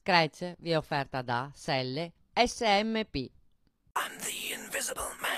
Scratch vi è offerta da Selle SMP. I'm the Invisible Man.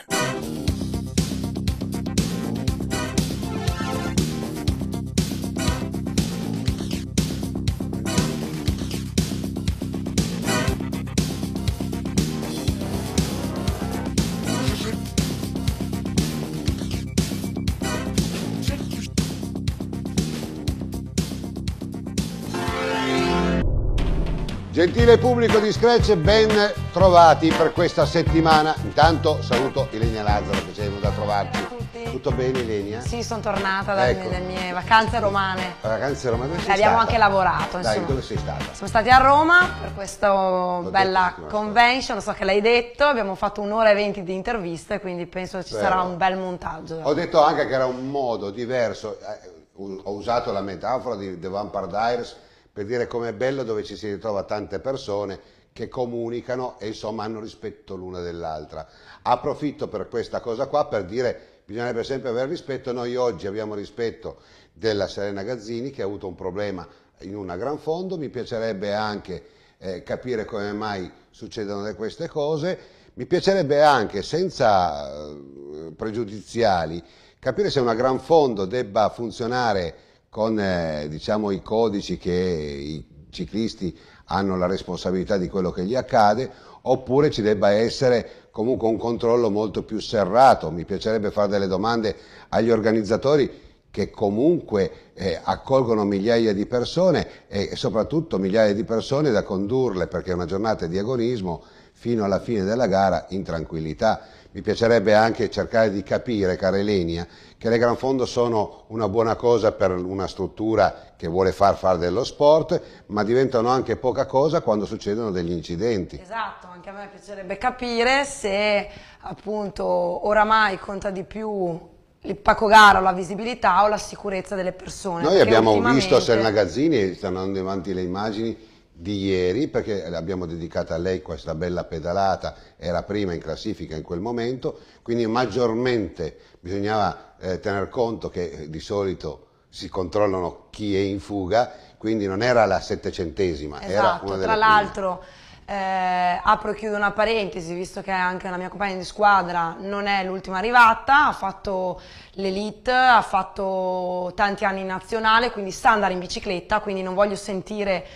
Gentile pubblico di Scratch, ben trovati per questa settimana. Intanto saluto Ilenia Lazzaro che ci è venuta a trovarci. Tutti. Tutto bene Ilenia? Sì, sono tornata dalle, ecco. dalle mie vacanze romane. Vacanze romane? Abbiamo stata? anche lavorato. Insomma. Dai, dove sei stata? Siamo stati a Roma per questa bella convention, lo so che l'hai detto, abbiamo fatto un'ora e venti di interviste, quindi penso ci Vero. sarà un bel montaggio. Ho detto anche che era un modo diverso, eh, ho usato la metafora di The Vampire Diaries, per dire com'è bello dove ci si ritrova tante persone che comunicano e insomma hanno rispetto l'una dell'altra. Approfitto per questa cosa qua per dire bisognerebbe sempre avere rispetto, noi oggi abbiamo rispetto della Serena Gazzini che ha avuto un problema in una gran fondo, mi piacerebbe anche eh, capire come mai succedono queste cose, mi piacerebbe anche senza eh, pregiudiziali capire se una gran fondo debba funzionare con eh, diciamo, i codici che i ciclisti hanno la responsabilità di quello che gli accade, oppure ci debba essere comunque un controllo molto più serrato. Mi piacerebbe fare delle domande agli organizzatori che comunque eh, accolgono migliaia di persone e soprattutto migliaia di persone da condurle, perché è una giornata di agonismo, fino alla fine della gara in tranquillità. Mi piacerebbe anche cercare di capire, cara Elenia, che le gran fondo sono una buona cosa per una struttura che vuole far fare dello sport, ma diventano anche poca cosa quando succedono degli incidenti. Esatto, anche a me piacerebbe capire se appunto oramai conta di più il pacogaro, la visibilità o la sicurezza delle persone. Noi abbiamo ultimamente... visto Serena Gazzini, stanno andando avanti le immagini, di ieri perché l'abbiamo dedicata a lei questa bella pedalata, era prima in classifica in quel momento, quindi maggiormente bisognava eh, tener conto che eh, di solito si controllano chi è in fuga, quindi non era la settecentesima, esatto, era una delle tra l'altro eh, apro e chiudo una parentesi, visto che anche la mia compagna di squadra non è l'ultima arrivata, ha fatto l'elite, ha fatto tanti anni in nazionale, quindi sa andare in bicicletta, quindi non voglio sentire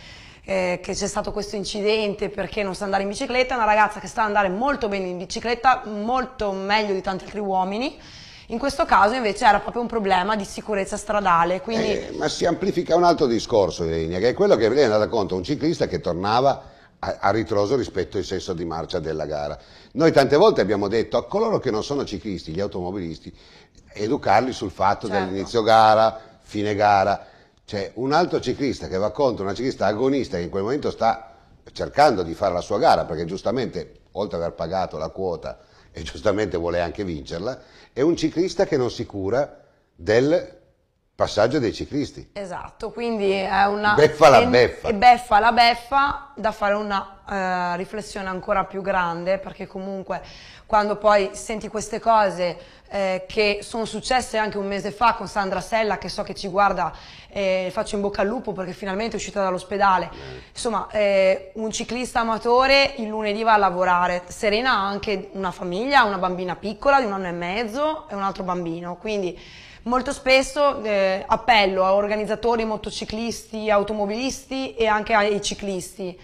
eh, che c'è stato questo incidente perché non sa andare in bicicletta, è una ragazza che sa andare molto bene in bicicletta, molto meglio di tanti altri uomini, in questo caso invece era proprio un problema di sicurezza stradale. Quindi... Eh, ma si amplifica un altro discorso, Ilenia, che è quello che lei è andata contro un ciclista che tornava a, a ritroso rispetto al senso di marcia della gara. Noi tante volte abbiamo detto a coloro che non sono ciclisti, gli automobilisti, educarli sul fatto certo. dell'inizio gara, fine gara. Cioè, un altro ciclista che va contro una ciclista agonista che in quel momento sta cercando di fare la sua gara, perché giustamente, oltre ad aver pagato la quota e giustamente vuole anche vincerla, è un ciclista che non si cura del passaggio dei ciclisti. Esatto, quindi è una... Beffa la beffa. E beffa la beffa da fare una eh, riflessione ancora più grande perché comunque quando poi senti queste cose eh, che sono successe anche un mese fa con Sandra Sella, che so che ci guarda, eh, faccio in bocca al lupo perché finalmente è uscita dall'ospedale. Insomma, eh, un ciclista amatore il lunedì va a lavorare. Serena ha anche una famiglia, una bambina piccola di un anno e mezzo e un altro bambino, quindi molto spesso eh, appello a organizzatori, motociclisti, automobilisti e anche ai ciclisti.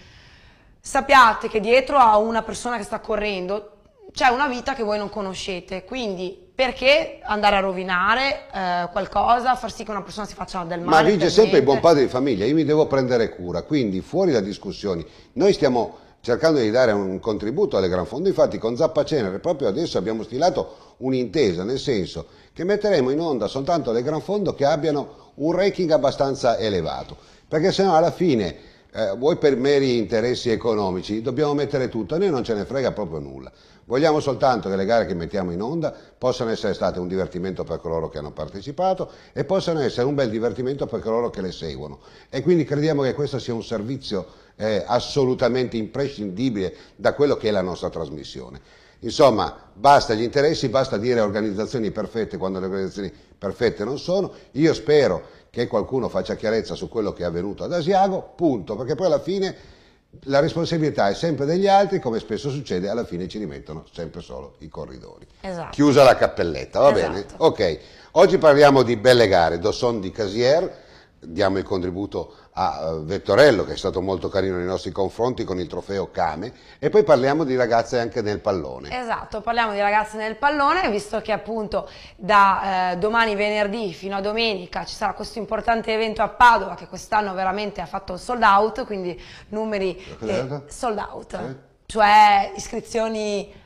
Sappiate che dietro a una persona che sta correndo c'è una vita che voi non conoscete, quindi perché andare a rovinare eh, qualcosa, far sì che una persona si faccia del male? Ma vige sempre il buon padre di famiglia, io mi devo prendere cura, quindi fuori da discussioni, noi stiamo cercando di dare un contributo alle Gran Fondo, infatti con Zappa Cenere proprio adesso abbiamo stilato un'intesa, nel senso che metteremo in onda soltanto le Gran Fondo che abbiano un ranking abbastanza elevato, perché sennò alla fine eh, vuoi per meri interessi economici, dobbiamo mettere tutto, a noi non ce ne frega proprio nulla. Vogliamo soltanto che le gare che mettiamo in onda possano essere state un divertimento per coloro che hanno partecipato e possano essere un bel divertimento per coloro che le seguono. E quindi crediamo che questo sia un servizio eh, assolutamente imprescindibile da quello che è la nostra trasmissione. Insomma, basta gli interessi, basta dire organizzazioni perfette quando le organizzazioni perfette non sono. Io spero che qualcuno faccia chiarezza su quello che è avvenuto ad Asiago, punto, perché poi alla fine la responsabilità è sempre degli altri, come spesso succede, alla fine ci rimettono sempre solo i corridori. Esatto. Chiusa la cappelletta, va esatto. bene? Ok, oggi parliamo di belle gare, Dosson di Casier, diamo il contributo a eh, Vettorello che è stato molto carino nei nostri confronti con il trofeo Kame e poi parliamo di ragazze anche nel pallone. Esatto, parliamo di ragazze nel pallone visto che appunto da eh, domani venerdì fino a domenica ci sarà questo importante evento a Padova che quest'anno veramente ha fatto sold out, quindi numeri eh, sold out, eh? cioè iscrizioni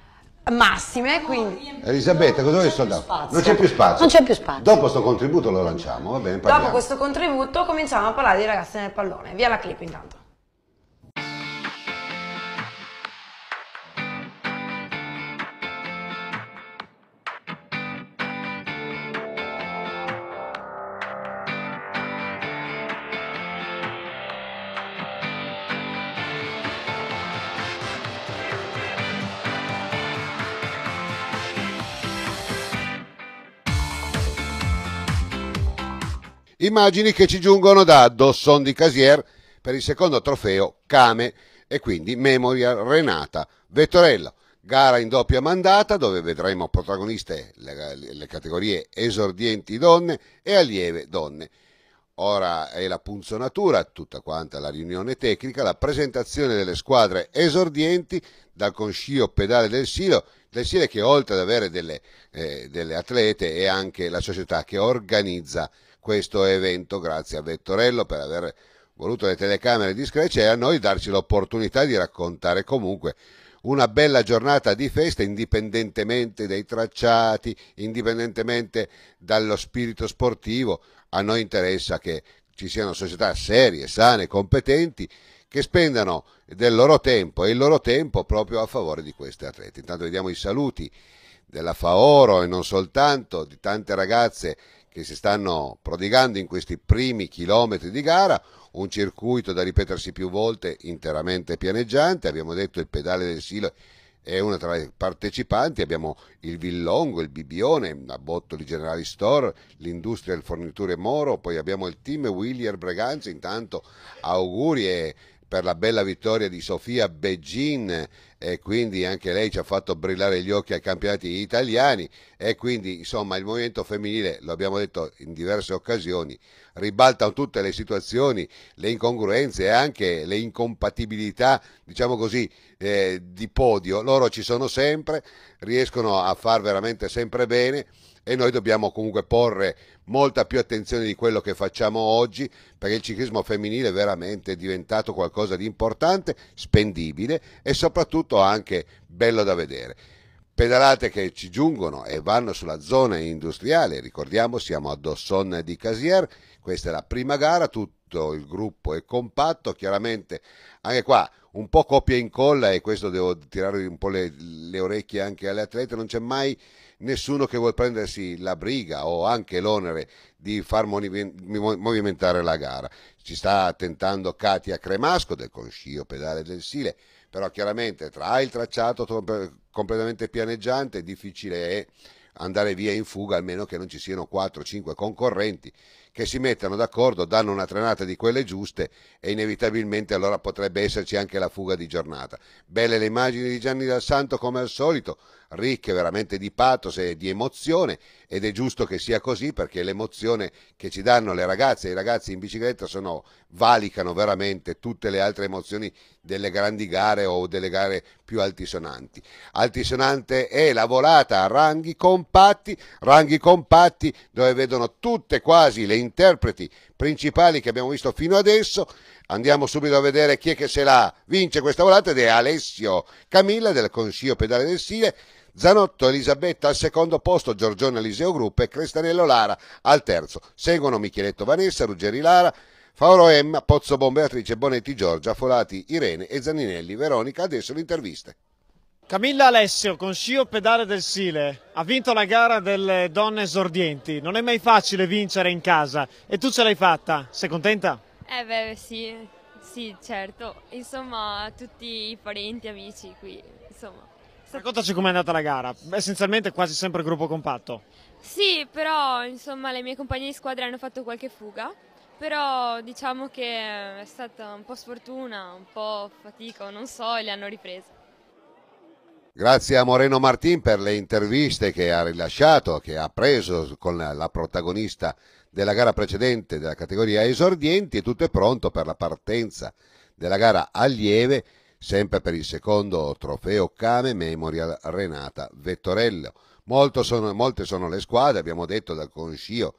massime, quindi... Elisabetta, cosa vuoi soldato? Non c'è più spazio. Non c'è più spazio. Dopo questo contributo lo lanciamo, va bene? Parliamo. Dopo questo contributo cominciamo a parlare di ragazze nel pallone. Via la clip intanto. Immagini che ci giungono da Dosson di Casier per il secondo trofeo Came e quindi Memorial Renata Vettorello. Gara in doppia mandata dove vedremo protagoniste le, le categorie esordienti donne e allieve donne. Ora è la punzonatura, tutta quanta la riunione tecnica, la presentazione delle squadre esordienti dal conscio pedale del Silo, del Sile che oltre ad avere delle, eh, delle atlete è anche la società che organizza questo evento. Grazie a Vettorello per aver voluto le telecamere di Scratch e a noi darci l'opportunità di raccontare comunque una bella giornata di festa indipendentemente dai tracciati, indipendentemente dallo spirito sportivo. A noi interessa che ci siano società serie, sane, competenti che spendano del loro tempo e il loro tempo proprio a favore di questi atleti. Intanto vediamo i saluti della Faoro e non soltanto di tante ragazze che si stanno prodigando in questi primi chilometri di gara, un circuito da ripetersi più volte interamente pianeggiante, abbiamo detto il pedale del Silo è una tra le partecipanti, abbiamo il Villongo, il Bibione, a Bottoli Generali Store, l'Industria del Forniture Moro, poi abbiamo il team Willier Breganza, intanto auguri e per la bella vittoria di Sofia Begin e quindi anche lei ci ha fatto brillare gli occhi ai campionati italiani e quindi insomma il movimento femminile, lo abbiamo detto in diverse occasioni, ribalta tutte le situazioni, le incongruenze e anche le incompatibilità, diciamo così, eh, di podio. Loro ci sono sempre, riescono a far veramente sempre bene e noi dobbiamo comunque porre molta più attenzione di quello che facciamo oggi perché il ciclismo femminile è veramente diventato qualcosa di importante, spendibile e soprattutto anche bello da vedere. Pedalate che ci giungono e vanno sulla zona industriale, ricordiamo siamo a Dosson di Casier, questa è la prima gara, tutto il gruppo è compatto, chiaramente anche qua un po' copia e incolla e questo devo tirare un po' le, le orecchie anche alle atlete, non c'è mai nessuno che vuole prendersi la briga o anche l'onere di far movimentare la gara. Ci sta tentando Katia Cremasco del Conscio Pedale del Sile, però chiaramente tra il tracciato completamente pianeggiante difficile è andare via in fuga almeno che non ci siano 4-5 concorrenti che si mettano d'accordo, danno una trenata di quelle giuste e inevitabilmente allora potrebbe esserci anche la fuga di giornata. Belle le immagini di Gianni Dal Santo come al solito, ricche veramente di pathos e di emozione ed è giusto che sia così perché l'emozione che ci danno le ragazze e i ragazzi in bicicletta sono, valicano veramente tutte le altre emozioni delle grandi gare o delle gare più altisonanti. Altisonante è la volata a ranghi compatti, ranghi compatti dove vedono tutte quasi le interpreti principali che abbiamo visto fino adesso. Andiamo subito a vedere chi è che se la vince questa volata ed è Alessio Camilla del Consiglio Pedale del Sile Zanotto Elisabetta al secondo posto, Giorgione Eliseo Gruppo e Cristanello Lara al terzo. Seguono Micheletto Vanessa, Ruggeri Lara, Fauro Emma, Pozzo Bombeatrice, Bonetti Giorgia, Folati Irene e Zaninelli Veronica. Adesso le interviste. Camilla Alessio, con scio pedale del Sile, ha vinto la gara delle donne esordienti. Non è mai facile vincere in casa e tu ce l'hai fatta. Sei contenta? Eh beh, sì, sì, certo. Insomma, tutti i parenti, amici qui, insomma. Raccontaci com'è andata la gara, essenzialmente quasi sempre gruppo compatto. Sì, però insomma le mie compagne di squadra hanno fatto qualche fuga, però diciamo che eh, è stata un po' sfortuna, un po' fatica, non so, e le hanno riprese. Grazie a Moreno Martin per le interviste che ha rilasciato, che ha preso con la protagonista della gara precedente della categoria esordienti e tutto è pronto per la partenza della gara allieve sempre per il secondo trofeo Cane Memorial Renata Vettorello. Sono, molte sono le squadre, abbiamo detto dal Conscio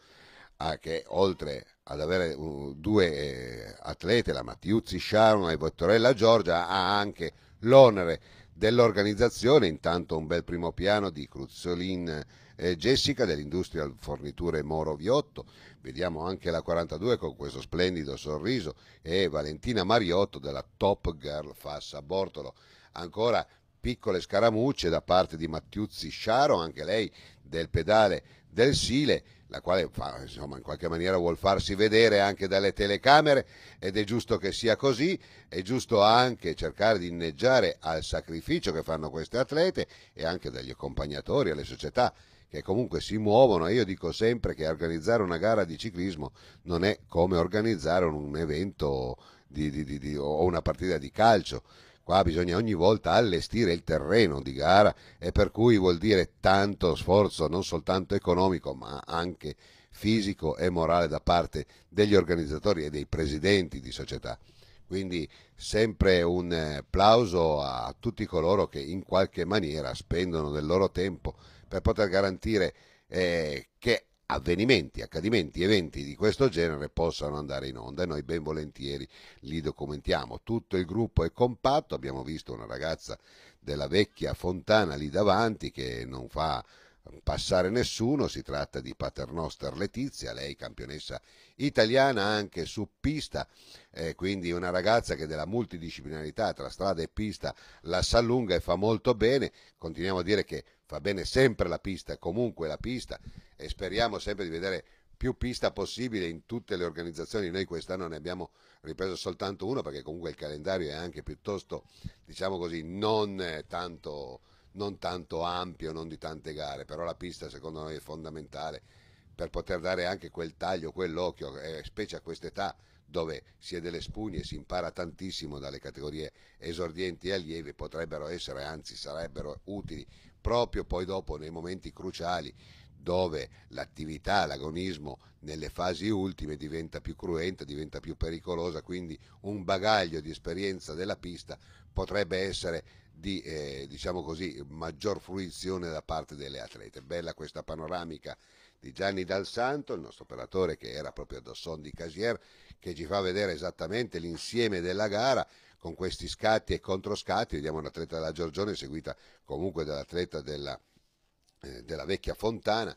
ah, che oltre ad avere uh, due eh, atlete, la Mattiuzzi Sciarno e Vettorella Giorgia, ha anche l'onere dell'organizzazione, intanto un bel primo piano di Cruzzolin eh, Jessica dell'Industrial Forniture Moro Viotto, vediamo anche la 42 con questo splendido sorriso e Valentina Mariotto della Top Girl Fassa Bortolo. Ancora piccole scaramucce da parte di Mattiuzzi Sciaro, anche lei del pedale del Sile, la quale fa, insomma, in qualche maniera vuol farsi vedere anche dalle telecamere ed è giusto che sia così, è giusto anche cercare di inneggiare al sacrificio che fanno queste atlete e anche dagli accompagnatori, alle società che comunque si muovono. e Io dico sempre che organizzare una gara di ciclismo non è come organizzare un evento di, di, di, o una partita di calcio. Qua bisogna ogni volta allestire il terreno di gara e per cui vuol dire tanto sforzo non soltanto economico ma anche fisico e morale da parte degli organizzatori e dei presidenti di società. Quindi sempre un eh, plauso a tutti coloro che in qualche maniera spendono del loro tempo per poter garantire eh, che avvenimenti, accadimenti, eventi di questo genere possano andare in onda e noi ben volentieri li documentiamo. Tutto il gruppo è compatto, abbiamo visto una ragazza della vecchia fontana lì davanti che non fa passare nessuno, si tratta di Paternoster Letizia, lei campionessa italiana anche su pista, eh, quindi una ragazza che della multidisciplinarità tra strada e pista la sa lunga e fa molto bene, continuiamo a dire che fa bene sempre la pista, comunque la pista e speriamo sempre di vedere più pista possibile in tutte le organizzazioni. Noi quest'anno ne abbiamo ripreso soltanto uno perché comunque il calendario è anche piuttosto, diciamo così, non tanto non tanto ampio, non di tante gare, però la pista secondo noi è fondamentale per poter dare anche quel taglio, quell'occhio, eh, specie a quest'età dove si è delle spugne, si impara tantissimo dalle categorie esordienti e allievi, potrebbero essere, anzi sarebbero utili proprio poi dopo nei momenti cruciali dove l'attività, l'agonismo nelle fasi ultime diventa più cruenta, diventa più pericolosa, quindi un bagaglio di esperienza della pista potrebbe essere di eh, diciamo così, maggior fruizione da parte delle atlete. Bella questa panoramica di Gianni Dal Santo, il nostro operatore che era proprio a Dosson di Casier, che ci fa vedere esattamente l'insieme della gara con questi scatti e controscatti. Vediamo un'atleta della Giorgione seguita comunque dall'atleta della, eh, della vecchia Fontana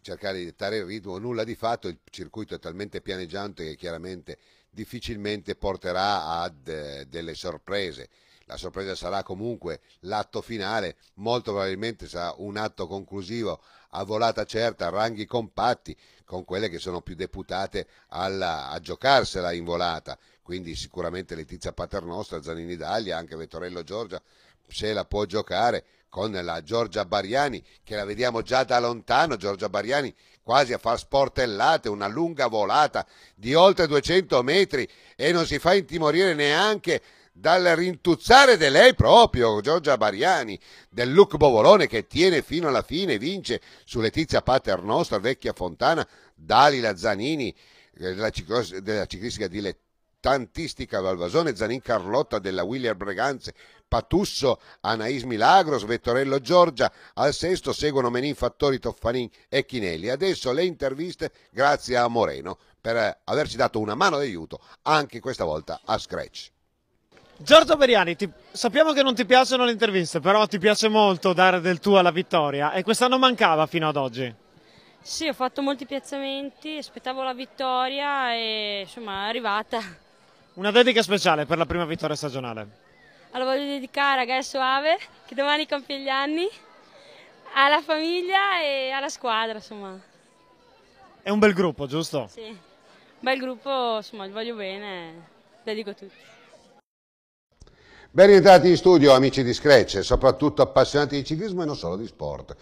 cercare di dettare il ritmo, nulla di fatto, il circuito è talmente pianeggiante che chiaramente difficilmente porterà a eh, delle sorprese. La sorpresa sarà comunque l'atto finale, molto probabilmente sarà un atto conclusivo a volata certa, a ranghi compatti, con quelle che sono più deputate alla, a giocarsela in volata. Quindi sicuramente Letizia Paternostra, Zanini D'Aglia, anche Vettorello Giorgia, se la può giocare con la Giorgia Bariani, che la vediamo già da lontano, Giorgia Bariani quasi a far sportellate, una lunga volata di oltre 200 metri e non si fa intimorire neanche dal rintuzzare di lei proprio, Giorgia Bariani, del Luc Bovolone che tiene fino alla fine, vince su Letizia Paternostra, Vecchia Fontana, Dalila Zanini, della, eh, ciclos- della ciclistica dilettantistica Valvasone, Zanin Carlotta della William Breganze, Patusso, Anais Milagros, Vettorello Giorgia, al sesto seguono Menin Fattori, Toffanin e Chinelli. Adesso le interviste grazie a Moreno per eh, averci dato una mano d'aiuto anche questa volta a Scratch. Giorgio Beriani, ti... sappiamo che non ti piacciono le interviste, però ti piace molto dare del tuo alla vittoria e quest'anno mancava fino ad oggi. Sì, ho fatto molti piazzamenti, aspettavo la vittoria e insomma è arrivata. Una dedica speciale per la prima vittoria stagionale. Allora voglio dedicare a Gaia Soave, che domani compie gli anni, alla famiglia e alla squadra, insomma. È un bel gruppo, giusto? Sì, un bel gruppo, insomma, voglio bene, dedico a tutti. Ben rientrati in studio amici di Scratch soprattutto appassionati di ciclismo e non solo di sport.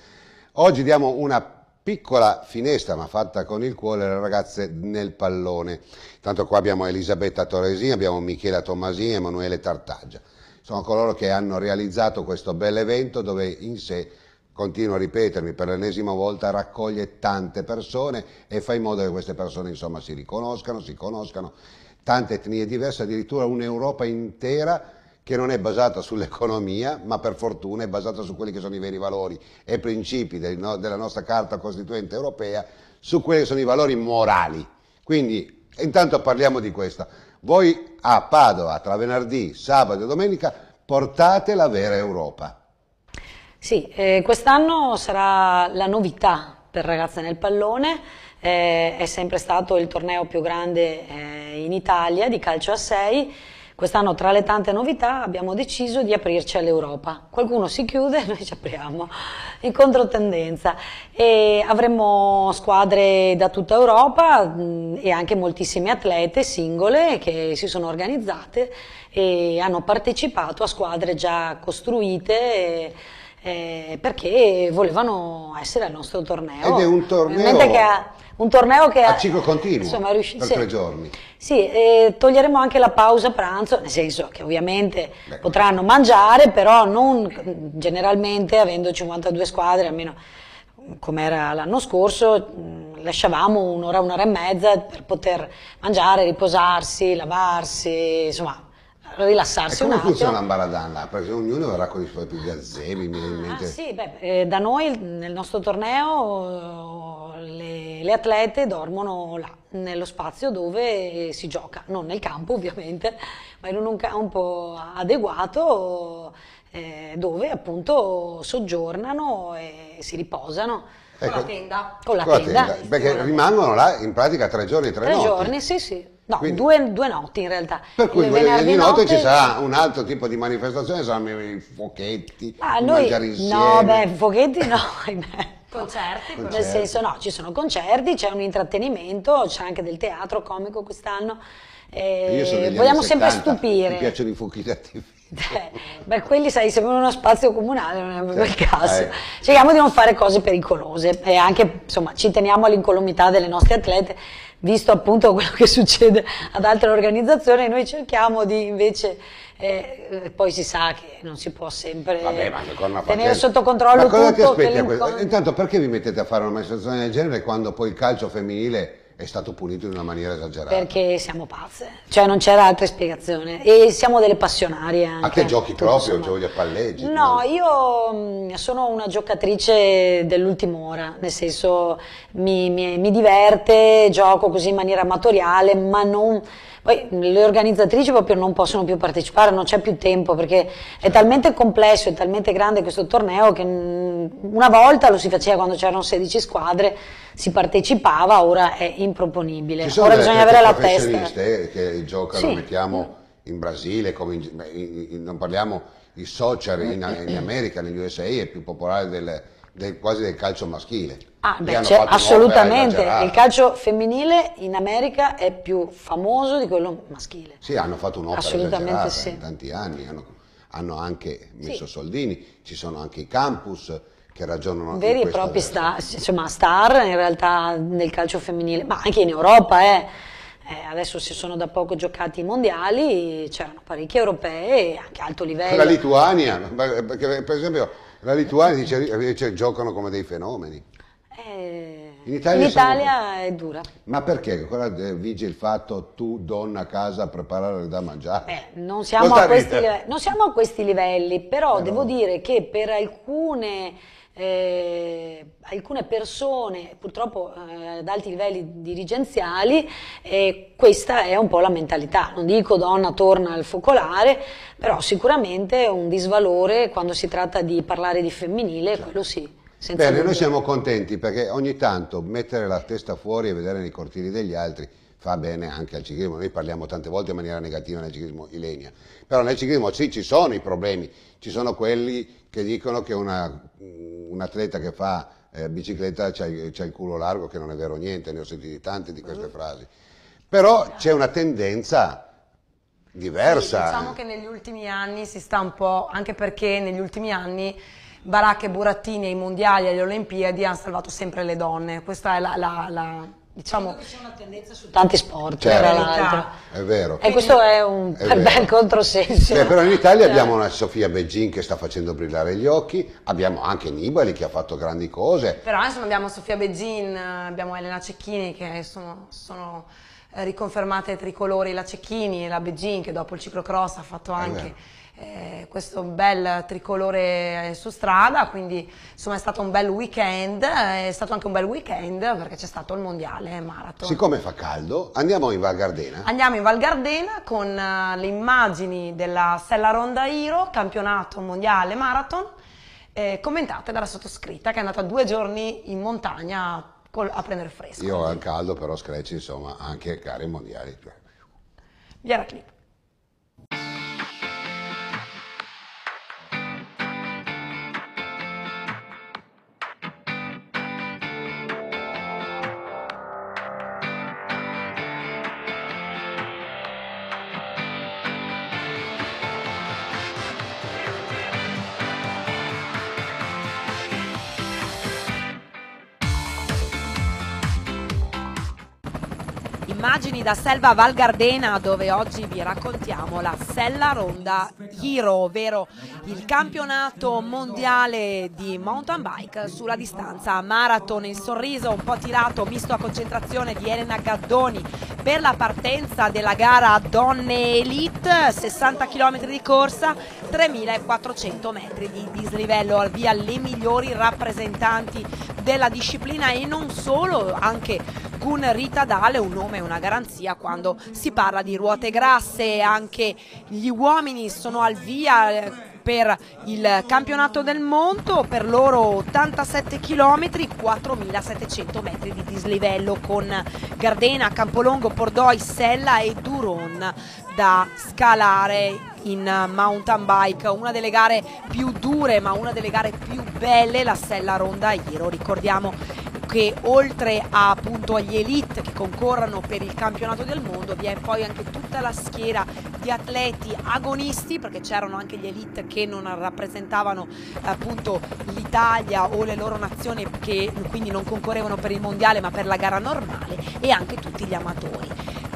Oggi diamo una piccola finestra ma fatta con il cuore alle ragazze nel pallone. Tanto qua abbiamo Elisabetta Torresini, abbiamo Michela Tommasini e Emanuele Tartaggia. Sono coloro che hanno realizzato questo bel evento dove in sé continuo a ripetermi per l'ennesima volta, raccoglie tante persone e fa in modo che queste persone insomma, si riconoscano, si conoscano, tante etnie diverse, addirittura un'Europa intera che non è basata sull'economia, ma per fortuna è basata su quelli che sono i veri valori e principi del, no, della nostra Carta Costituente Europea, su quelli che sono i valori morali. Quindi intanto parliamo di questa. Voi a Padova, tra venerdì, sabato e domenica, portate la vera Europa. Sì, eh, quest'anno sarà la novità per ragazze nel pallone, eh, è sempre stato il torneo più grande eh, in Italia di calcio a 6 Quest'anno tra le tante novità abbiamo deciso di aprirci all'Europa. Qualcuno si chiude e noi ci apriamo in controtendenza e avremo squadre da tutta Europa mm, e anche moltissime atlete singole che si sono organizzate e hanno partecipato a squadre già costruite eh, perché volevano essere al nostro torneo. Ed è un torneo un torneo che... A ciclo continuo, insomma, riusci- per sì. tre giorni. Sì, eh, toglieremo anche la pausa pranzo, nel senso che ovviamente Beh, potranno mangiare, però non generalmente, avendo 52 squadre, almeno come era l'anno scorso, lasciavamo un'ora, un'ora e mezza per poter mangiare, riposarsi, lavarsi, insomma rilassarsi un attimo. Come funziona Ambaradan là? Perché ognuno verrà con i suoi più gazebi, mi viene in mente. Ah, sì, beh, eh, da noi nel nostro torneo le, le, atlete dormono là, nello spazio dove si gioca, non nel campo ovviamente, ma in un campo adeguato eh, dove appunto soggiornano e si riposano. Ecco, con la tenda. Con la, con tenda, tenda. Perché rimangono là in pratica tre giorni, tre, tre notti. Tre giorni, sì, sì. No, Quindi, due, due, notti in realtà. Per cui il venerdì, notte, notte, ci sarà un altro tipo di manifestazione, saranno i fuochetti, ah, noi, mangiare insieme. No, beh, fuochetti no, ahimè. Concerti, concerti, nel senso no, ci sono concerti, c'è un intrattenimento, c'è anche del teatro comico quest'anno. Eh, vogliamo 70, sempre stupire. Mi piacciono i fuochi da TV. beh, quelli sai, se in uno spazio comunale non è per sì, caso. Eh. Cerchiamo di non fare cose pericolose e anche insomma ci teniamo all'incolumità delle nostre atlete visto appunto quello che succede ad altre organizzazioni, noi cerchiamo di invece eh, eh poi si sa che non si può sempre Vabbè, tenere pazienza. sotto controllo ma cosa tutto. Ti aspetti Intanto perché vi mettete a fare una manifestazione del genere quando poi il calcio femminile è stato punito in una maniera esagerata. Perché siamo pazze, cioè non c'era altra spiegazione e siamo delle passionarie anche. Anche giochi proprio, giochi a palleggi? No, no, io mm, sono una giocatrice dell'ultima ora, nel senso mi, mi, mi diverte, gioco così in maniera amatoriale, ma non poi le organizzatrici proprio non possono più partecipare, non c'è più tempo perché è talmente complesso, e talmente grande questo torneo che una volta lo si faceva quando c'erano 16 squadre, si partecipava, ora è improponibile. Ci sono ora bisogna avere la testa. che giocano, sì. mettiamo in Brasile, in, in, in, non parliamo di social in, America, negli USA è più popolare del, del, quasi del calcio maschile. Ah, beh, cioè, assolutamente, il calcio femminile in America è più famoso di quello maschile. Sì, hanno fatto un'opera assolutamente sì. in tanti anni, hanno, hanno anche messo sì. soldini, ci sono anche i campus che ragionano veri e propri star, insomma, star in realtà nel calcio femminile, ma anche in Europa, eh. Eh, adesso si sono da poco giocati i mondiali, c'erano parecchie europee e anche alto livello. La Lituania, eh, perché per esempio la Lituania dice, dice, giocano come dei fenomeni. Eh, in Italia, in Italia sono... è dura. Ma perché? Ancora eh, vige il fatto tu, donna a casa, preparare da mangiare? Beh, non, siamo a questi livelli, non siamo a questi livelli, però, però... Eh, devo dire che per alcune, eh, alcune persone, purtroppo eh, ad alti livelli dirigenziali, eh, questa è un po' la mentalità. Non dico donna torna al focolare, però sicuramente è un disvalore quando si tratta di parlare di femminile, certo. quello sì. Bene, dubbio. noi siamo contenti perché ogni tanto mettere la testa fuori e vedere nei cortili degli altri fa bene anche al ciclismo. Noi parliamo tante volte in maniera negativa nel ciclismo Ilenia, però nel ciclismo sì ci sono i problemi, ci sono quelli che dicono che una, un atleta che fa eh, bicicletta c'ha il, culo largo, che non è vero niente, ne ho sentiti tante di queste mm. frasi. Però c'è una tendenza diversa. Sì, diciamo che negli ultimi anni si sta un po', anche perché negli ultimi anni baracche e burattini ai mondiali e alle Olimpiadi hanno salvato sempre le donne. Questa è la, la, la diciamo c'è una tendenza su tanti sport certo. tra l'altro è vero e questo è un è bel controsenso Beh, però in Italia cioè. abbiamo una Sofia Begin che sta facendo brillare gli occhi abbiamo anche Nibali che ha fatto grandi cose però insomma abbiamo Sofia Begin abbiamo Elena Cecchini che sono, sono eh, riconfermate tricolori la Cecchini e la Begin che dopo il ciclocross ha fatto anche eh, questo bel tricolore eh, su strada, quindi insomma è stato un bel weekend, eh, è stato anche un bel weekend perché c'è stato il mondiale eh, marathon. Siccome fa caldo, andiamo in Val Gardena. Andiamo in Val Gardena con le immagini della Sella Ronda Iro, campionato mondiale marathon, eh, commentate dalla sottoscritta che è andata due giorni in montagna a prendere fresco. Io al caldo però screcci insomma anche cari mondiali. Via cioè. la clip. Quindi da Selva Val Gardena, dove oggi vi raccontiamo la Sella Ronda Hero, ovvero il campionato mondiale di mountain bike sulla distanza marathon. Il sorriso un po' tirato, misto a concentrazione di Elena Gaddoni per la partenza della gara Donne Elite, 60 km di corsa, 3.400 metri di dislivello, al via le migliori rappresentanti della disciplina e non solo, anche con Rita Dale, un nome una garanzia polizia quando si parla di ruote grasse, anche gli uomini sono al via eh, per il campionato del mondo, per loro 87 km, 4.700 metri di dislivello con Gardena, Campolongo, Pordoi, Sella e Duron da scalare in mountain bike, una delle gare più dure ma una delle gare più belle, la Sella Ronda Iro, ricordiamo che oltre a, appunto agli elite che concorrono per il campionato del mondo vi è poi anche tutta la schiera di atleti agonisti perché c'erano anche gli elite che non rappresentavano appunto l'Italia o le loro nazioni che quindi non concorrevano per il mondiale ma per la gara normale e anche tutti gli amatori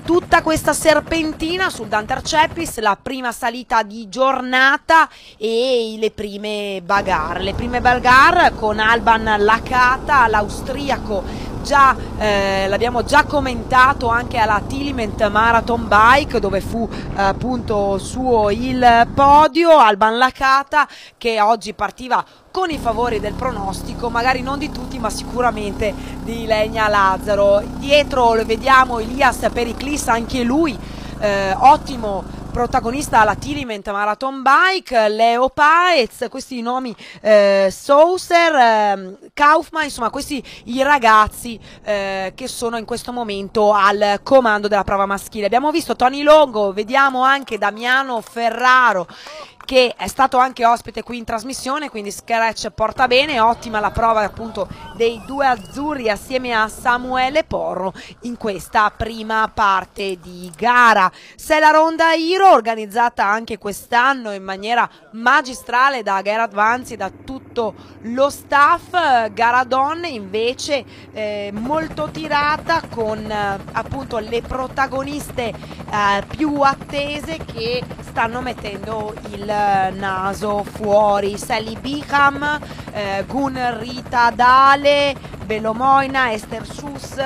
tutta questa serpentina sul Dantarceppis, la prima salita di giornata e le prime bagarre. Le prime bagarre con Alban Lacata, l'austriaco già, eh, l'abbiamo già commentato anche alla Tiliment Marathon Bike dove fu eh, appunto suo il podio, Alban Lacata che oggi partiva con i favori del pronostico, magari non di tutti ma sicuramente di Legna Lazzaro. Dietro lo vediamo Elias Periclis, anche lui eh, ottimo protagonista la Tiliment Marathon Bike, Leo Paez, questi nomi eh, Saucer, eh, Kaufman, insomma questi i ragazzi eh, che sono in questo momento al comando della prova maschile. Abbiamo visto Tony Longo, vediamo anche Damiano Ferraro che è stato anche ospite qui in trasmissione, quindi Scratch porta bene, ottima la prova appunto dei due azzurri assieme a Samuele Porro in questa prima parte di gara. Se la ronda Iro organizzata anche quest'anno in maniera magistrale da Gerard Vanzi e da tutto lo staff, gara donne invece eh, molto tirata con eh, appunto le protagoniste eh, più attese che stanno mettendo il eh, naso fuori. Sally Bickham, eh, Gunnar Rita Dale, Belomoina, Esther Schuss,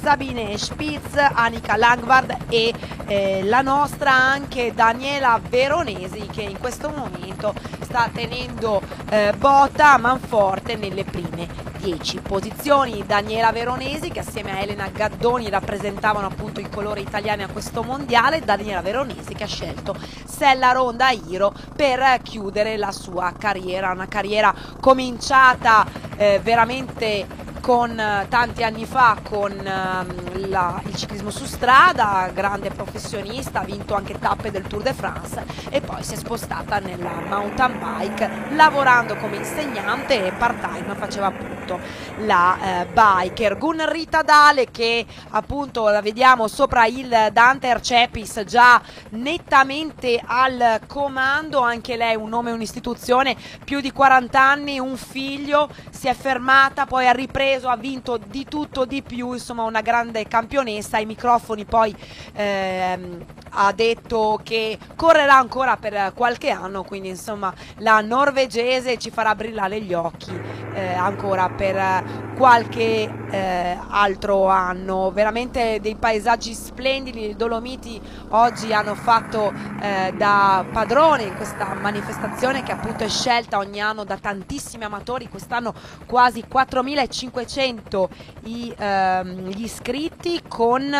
Sabine Spitz, Annika Langvard e eh, la nostra anche Daniela Veronesi che in questo momento sta tenendo eh, botta a manforte nelle prime 10 posizioni Daniela Veronesi che assieme a Elena Gaddoni rappresentavano appunto i colori italiani a questo mondiale Daniela Veronesi che ha scelto Sella Ronda Iro per chiudere la sua carriera una carriera cominciata eh, veramente con eh, tanti anni fa con um, la, il ciclismo su strada, grande professionista, ha vinto anche tappe del Tour de France e poi si è spostata nella mountain bike lavorando come insegnante e part time faceva appunto appunto la eh, biker. Gunrita Dale che appunto la vediamo sopra il Dante Ercepis già nettamente al comando, anche lei un nome, un'istituzione, più di 40 anni, un figlio, si è fermata, poi ha ripreso, ha vinto di tutto, di più, insomma una grande campionessa, i microfoni poi ehm, ha detto che correrà ancora per qualche anno, quindi insomma la norvegese ci farà brillare gli occhi eh, ancora per eh, qualche eh, altro anno. Veramente dei paesaggi splendidi, i Dolomiti oggi hanno fatto eh, da padrone in questa manifestazione che appunto è scelta ogni anno da tantissimi amatori, quest'anno quasi 4.500 i, eh, gli iscritti con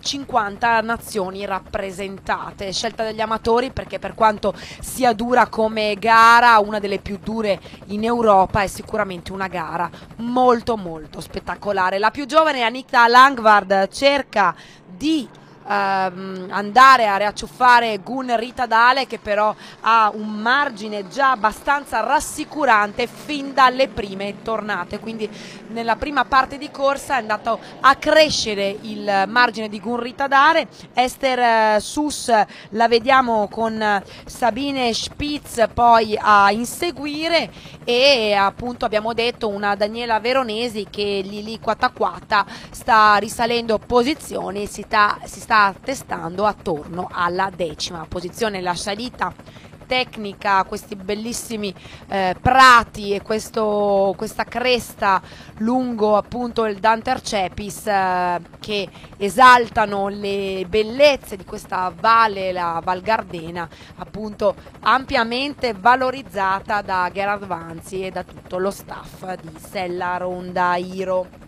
50 eh, nazioni rappresentate. Scelta degli amatori perché per quanto sia dura come gara, una delle più dure in Europa, è sicuramente una gara molto molto spettacolare. La più giovane Anita Langvard cerca di ehm, andare a riacciuffare Gun Ritadale che però ha un margine già abbastanza rassicurante fin dalle prime tornate, quindi nella prima parte di corsa è andato a crescere il margine di Gun Ritadale, Esther eh, Sus la vediamo con eh, Sabine Spitz poi a inseguire e appunto abbiamo detto una Daniela Veronesi che lì lì quatta sta risalendo posizioni, si, ta, si sta attestando attorno alla decima posizione. La salita tecnica, questi bellissimi eh, prati e questo, questa cresta lungo appunto il Danter Cepis eh, che esaltano le bellezze di questa valle, la Val Gardena, appunto ampiamente valorizzata da Gerard Vanzi e da tutto lo staff di Sella Ronda Iro.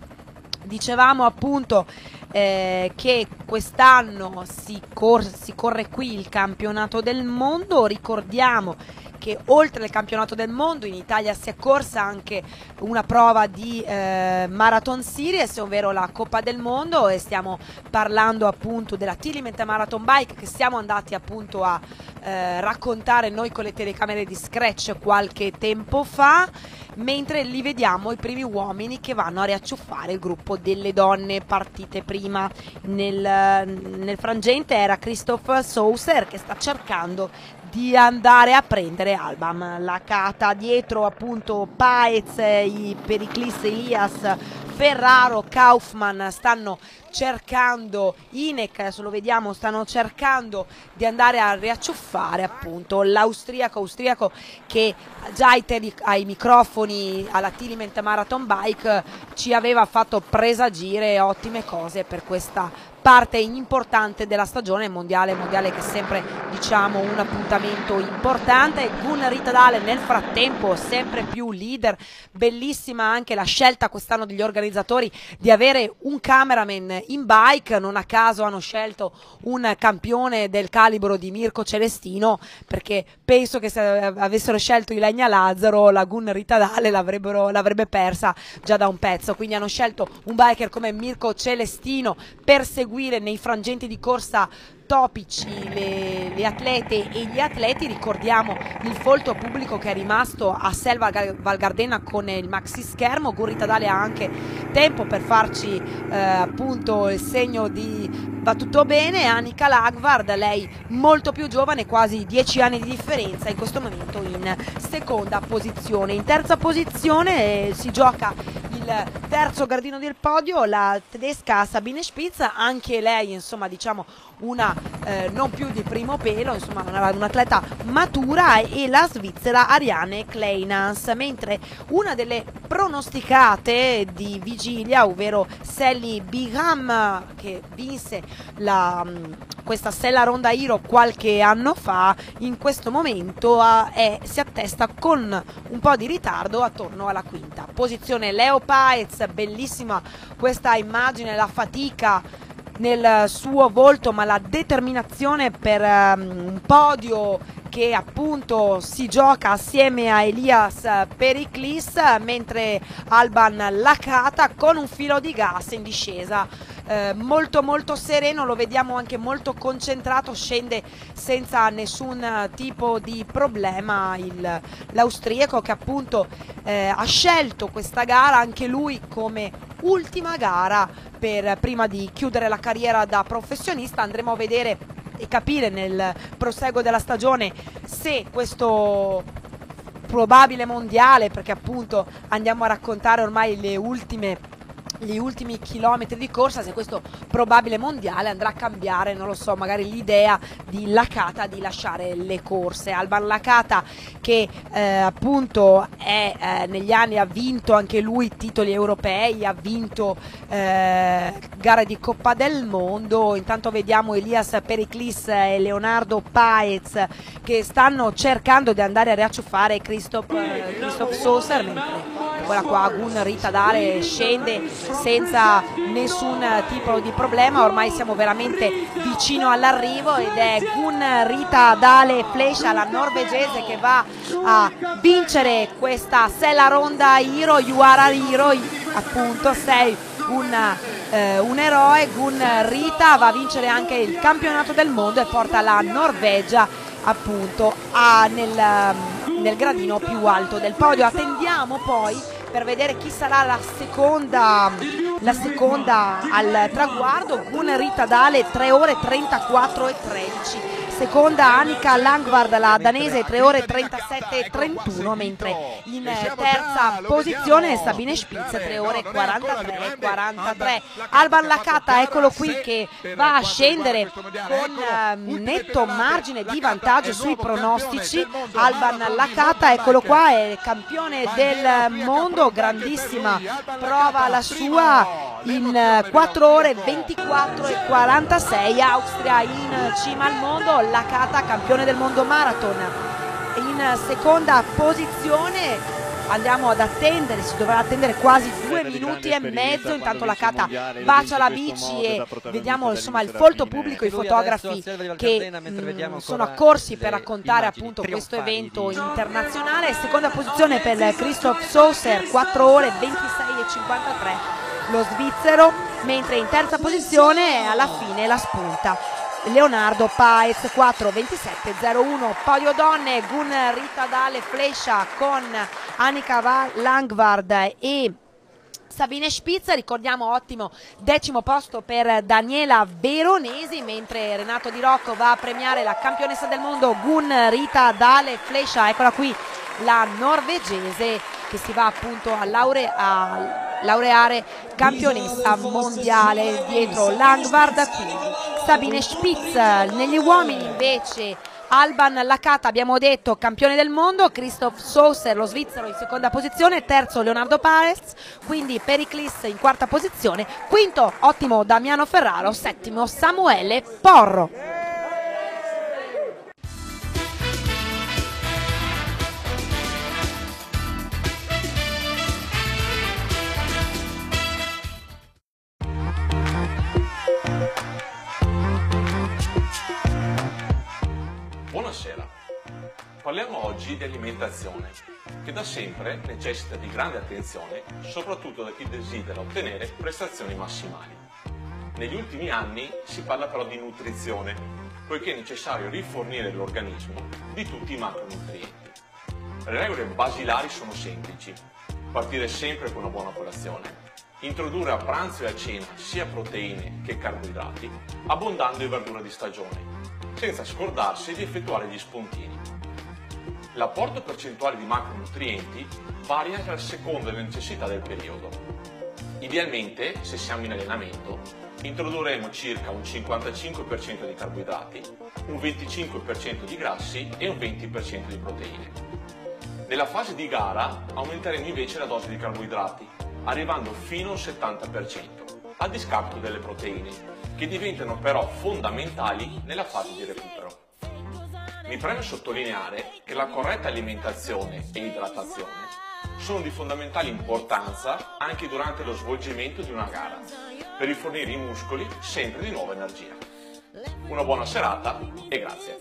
Dicevamo appunto eh, che quest'anno si, cor- si corre qui il campionato del mondo, ricordiamo che oltre al campionato del mondo in Italia si è corsa anche una prova di eh, Marathon Series, ovvero la Coppa del Mondo e stiamo parlando appunto della Tiliment Marathon Bike che siamo andati appunto a eh, raccontare noi con le telecamere di Scratch qualche tempo fa mentre li vediamo i primi uomini che vanno a riacciuffare il gruppo delle donne partite prima nel, nel frangente era Christophe Saucer che sta cercando di andare a prendere Albam. La cata dietro appunto Paez, i Periclis Elias, Ferraro, Kaufman stanno cercando, Inec adesso lo vediamo, stanno cercando di andare a riacciuffare appunto l'austriaco, austriaco che già ai, tele, ai microfoni alla Tiliment Marathon Bike ci aveva fatto presagire ottime cose per questa parte importante della stagione mondiale, mondiale che è sempre diciamo, un appuntamento importante. Gun Ritadale nel frattempo sempre più leader, bellissima anche la scelta quest'anno degli organizzatori di avere un cameraman in bike, non a caso hanno scelto un campione del calibro di Mirko Celestino perché penso che se avessero scelto Ilenia Lazzaro la Gun Ritadale l'avrebbe persa già da un pezzo, quindi hanno scelto un biker come Mirko Celestino per seguire seguire nei frangenti di corsa topici le, le, atlete e gli atleti, ricordiamo il folto pubblico che è rimasto a Selva Valgardena con il maxi schermo, Gurrita Dale ha anche tempo per farci eh, appunto il segno di va tutto bene, Annika Lagvard, lei molto più giovane, quasi 10 anni di differenza, in questo momento in seconda posizione. In terza posizione eh, si gioca il terzo gradino del podio, la tedesca Sabine Spitz, anche lei insomma diciamo una eh, non più di primo pelo, insomma un'atleta matura e la Svizzera Ariane Kleinans, mentre una delle pronosticate di vigilia, ovvero Sally Bigham che vinse la, mm, questa Sella Ronda Hero qualche anno fa, in questo momento eh, è, si attesta con un po' di ritardo attorno alla quinta. Posizione Leo Paez, bellissima questa immagine, la fatica nel suo volto, ma la determinazione per um, un podio che appunto si gioca assieme a Elias Periclis, mentre Alban Lacata con un filo di gas in discesa. Eh, molto molto sereno, lo vediamo anche molto concentrato, scende senza nessun tipo di problema l'austriaco che appunto eh, ha scelto questa gara anche lui come ultima gara per, prima di chiudere la carriera da professionista. Andremo a vedere e capire nel proseguo della stagione se questo probabile mondiale, perché appunto andiamo a raccontare ormai le ultime gli ultimi chilometri di corsa se questo probabile mondiale andrà a cambiare, non lo so, magari l'idea di Lacata di lasciare le corse. Alban Lacata che eh, appunto è, eh, negli anni ha vinto anche lui titoli europei, ha vinto eh, gare di Coppa del Mondo, intanto vediamo Elias Periclis e Leonardo Paez che stanno cercando di andare a riacciuffare Christoph, eh, Christoph Soser, mentre ora qua Agun Ritadare scende senza nessun tipo di problema, ormai siamo veramente vicino all'arrivo ed è Gun Rita Dale Flescia, la norvegese che va a vincere questa Sella Ronda Hiro, Yuara Hiro, appunto sei un, eh, un eroe, Gun Rita va a vincere anche il campionato del mondo e porta la Norvegia appunto a, nel, nel gradino più alto del podio. Attendiamo poi per vedere chi sarà la seconda, la seconda al traguardo. Una Rita 3 ore 34 e 13 seconda Annika Langvard, la danese 3 ore 37 e 31, mentre in eh, terza posizione Sabine Spitz 3 ore 43 e 43. Alban Lacata, eccolo qui che va a scendere con ehm, netto margine di vantaggio sui pronostici. Alban Lacata, eccolo qua, è campione del mondo, grandissima prova la sua in 4 eh, ore 24 e 46, Austria in cima al mondo. Lakata, campione del mondo marathon. In seconda posizione andiamo ad attendere, si dovrà attendere quasi due minuti e mezzo, intanto Lakata bacia la bici e vediamo insomma il folto pubblico, i fotografi che mh, mm, sono accorsi per raccontare appunto questo evento internazionale. Seconda posizione per Christoph Saucer, 4 ore 26 e 53 lo svizzero, mentre in terza posizione alla fine la spunta. Leonardo Paez 4-27-01. Podio donne, Gun Rittadale Flescia con Annika Langvard e Sabine Spitz ricordiamo ottimo decimo posto per Daniela Veronesi, mentre Renato Di Rocco va a premiare la campionessa del mondo Gun Rita Dale Flescia, eccola qui la norvegese che si va appunto a, laurea, a, laureare campionessa mondiale dietro Langvard, quindi Sabine Spitz. Negli uomini invece Alban Lacata, abbiamo detto, campione del mondo, Christoph Saucer, lo svizzero, in seconda posizione, terzo Leonardo Pares, quindi Pericles in quarta posizione, quinto, ottimo Damiano Ferraro, settimo Samuele Porro. Parliamo oggi di alimentazione, che da sempre necessita di grande attenzione, soprattutto da chi desidera ottenere prestazioni massimali. Negli ultimi anni si parla però di nutrizione, poiché è necessario rifornire l'organismo di tutti i macronutrienti. Le regole basilari sono semplici. Partire sempre con una buona colazione, introdurre a pranzo e a cena sia proteine che carboidrati, abbondando in verdura di stagione, senza scordarsi di effettuare gli spuntini. L'apporto percentuale di macronutrienti varia a seconda delle necessità del periodo. Idealmente, se siamo in allenamento, introdurremo circa un 55% di carboidrati, un 25% di grassi e un 20% di proteine. Nella fase di gara aumenteremo invece la dose di carboidrati, arrivando fino al 70%, a discapito delle proteine, che diventano però fondamentali nella fase di recupero. Mi preme sottolineare che la corretta alimentazione e idratazione sono di fondamentale importanza anche durante lo svolgimento di una gara, per rifornire i muscoli sempre di nuova energia. Una buona serata e grazie.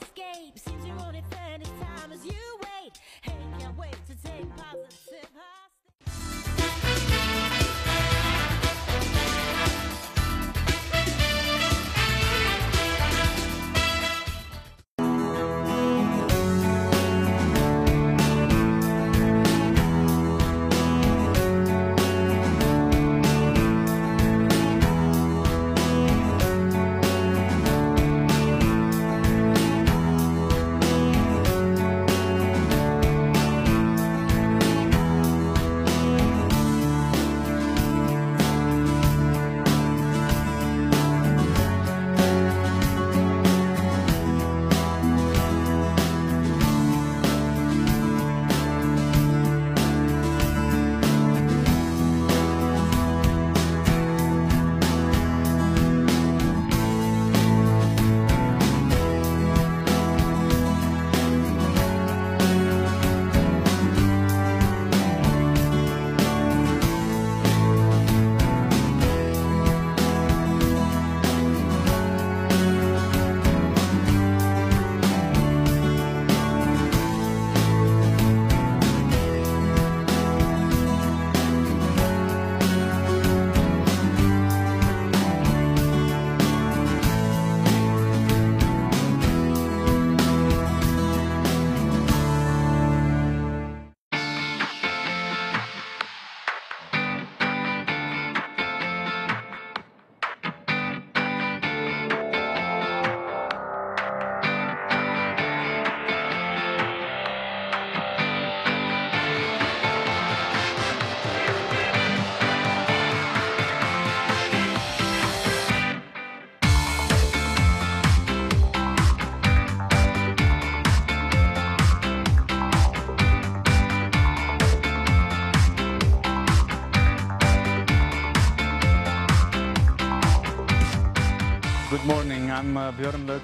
hören wir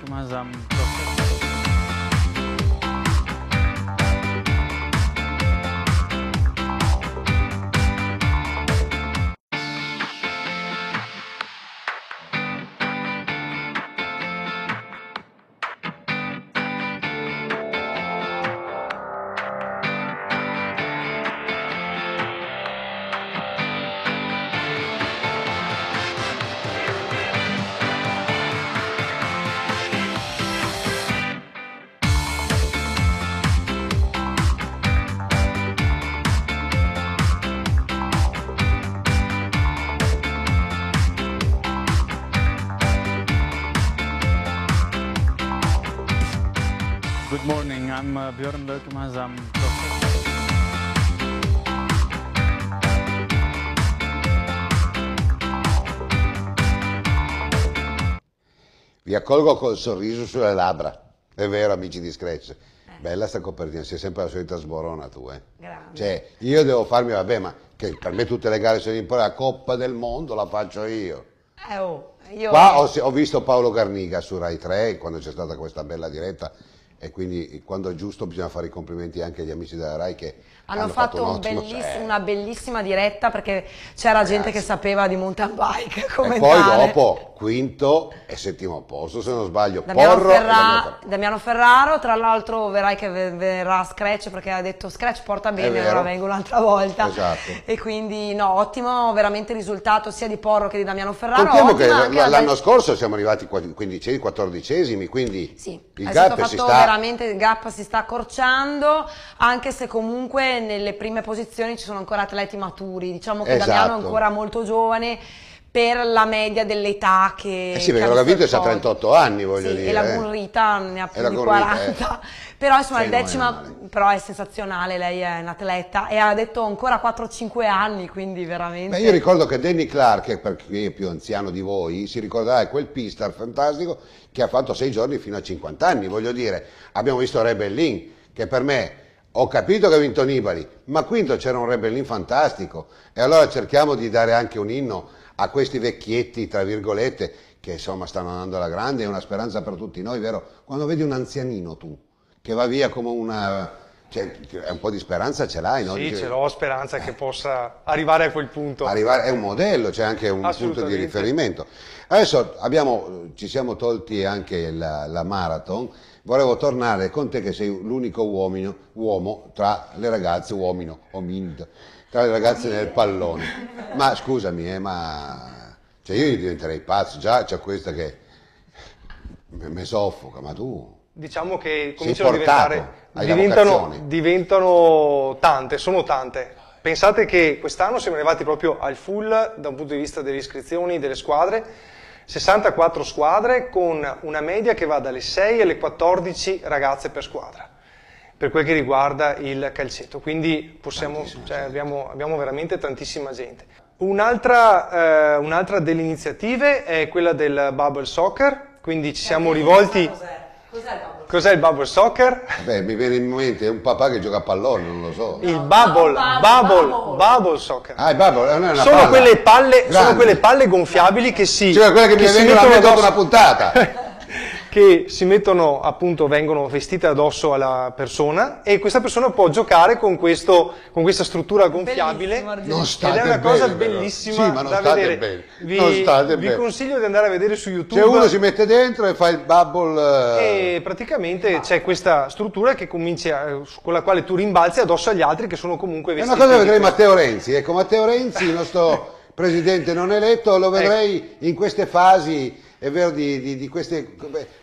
accolgo col sorriso sulle labbra. È vero, amici di Scratch. Eh. Bella sta copertina, sei sempre la solita sborona tu, eh. Grande. Cioè, io devo farmi, vabbè, ma che per me tutte le gare sono importanti, la Coppa del Mondo la faccio io. Eh, oh, io... Qua ho, ho visto Paolo Garniga su Rai 3 quando c'è stata questa bella diretta e quindi quando è giusto bisogna fare i complimenti anche agli amici della RAI che hanno, hanno fatto, fatto un un belliss cioè... una bellissima diretta perché c'era gente che sapeva di mountain bike come e poi dopo quinto e settimo posto, se non sbaglio. Damiano, Porro Ferra Damiano, Damiano, Ferraro, tra l'altro vedrai che verrà Scratch perché ha detto Scratch porta bene, allora vengo un'altra volta. Esatto. E quindi no, ottimo veramente risultato sia di Porro che di Damiano Ferraro. Contiamo che l'anno del... scorso siamo arrivati quindicesimi, quattordicesimi, quindi sì, il gap si sta... veramente il gap si sta accorciando, anche se comunque nelle prime posizioni ci sono ancora atleti maturi, diciamo che esatto. Damiano è esatto. ancora molto giovane per la media dell'età che... Eh sì, perché l'ho capito, ha 38 anni, voglio sì, dire. E la Gurrita eh. ne ha più di 40. Eh. Però insomma, il decima, però è sensazionale, lei è un atleta e ha detto ancora 4-5 anni, quindi veramente... Beh, io ricordo che Danny Clark, perché è più anziano di voi, si ricordava quel pista fantastico che ha fatto 6 giorni fino a 50 anni, voglio dire. Abbiamo visto Rebellin, che per me... Ho capito che ha vinto Nibali, ma quinto c'era un Rebellin fantastico e allora cerchiamo di dare anche un inno a questi vecchietti, tra virgolette, che insomma stanno andando alla grande, è una speranza per tutti noi, vero? Quando vedi un anzianino tu, che va via come una... Cioè, un po' di speranza ce l'hai, no? Sì, ce l'ho speranza che possa arrivare a quel punto. Arrivare, è un modello, c'è anche un punto di riferimento. Adesso abbiamo, ci siamo tolti anche la, la, marathon, volevo tornare con te che sei l'unico uomino, uomo tra le ragazze, uomino, ominido tra le ragazze nel pallone. Ma scusami, eh, ma cioè io diventerei pazzo, già c'è questa che mi soffoca, ma tu... Diciamo che cominciano a diventare... Diventano, diventano tante, sono tante. Pensate che quest'anno siamo arrivati proprio al full da un punto di vista delle iscrizioni, delle squadre. 64 squadre con una media che va dalle 6 alle 14 ragazze per squadra per quel che riguarda il calcetto. Quindi possiamo, cioè, abbiamo, abbiamo, veramente tantissima gente. Un'altra, eh, un'altra, delle iniziative è quella del Bubble Soccer, quindi ci eh, siamo rivolti... Cos'è? il Bubble, Soccer? Beh, mi viene in mente un papà che gioca a pallone, non lo so. Il Bubble, no, ah, bubble, bubble, bubble, Soccer. Ah, il Bubble, non è una sono palla. Quelle palle, sono quelle palle gonfiabili che si... Cioè quella che, che mi viene in dopo una puntata. che si mettono, appunto, vengono vestite addosso alla persona e questa persona può giocare con, questo, con questa struttura gonfiabile. Non state ed è una cosa bene, bellissima sì, ma non da state vedere. Bene. Vi, non state vi bene. consiglio di andare a vedere su YouTube. Cioè uno si mette dentro e fa il bubble. Eh. E praticamente ah. c'è questa struttura che cominci eh, con la quale tu rimbalzi addosso agli altri che sono comunque vestiti. È una cosa che vedrei Matteo Renzi. Ecco, Matteo Renzi, il nostro presidente non eletto, lo vedrei ecco. in queste fasi è vero di, di, di queste...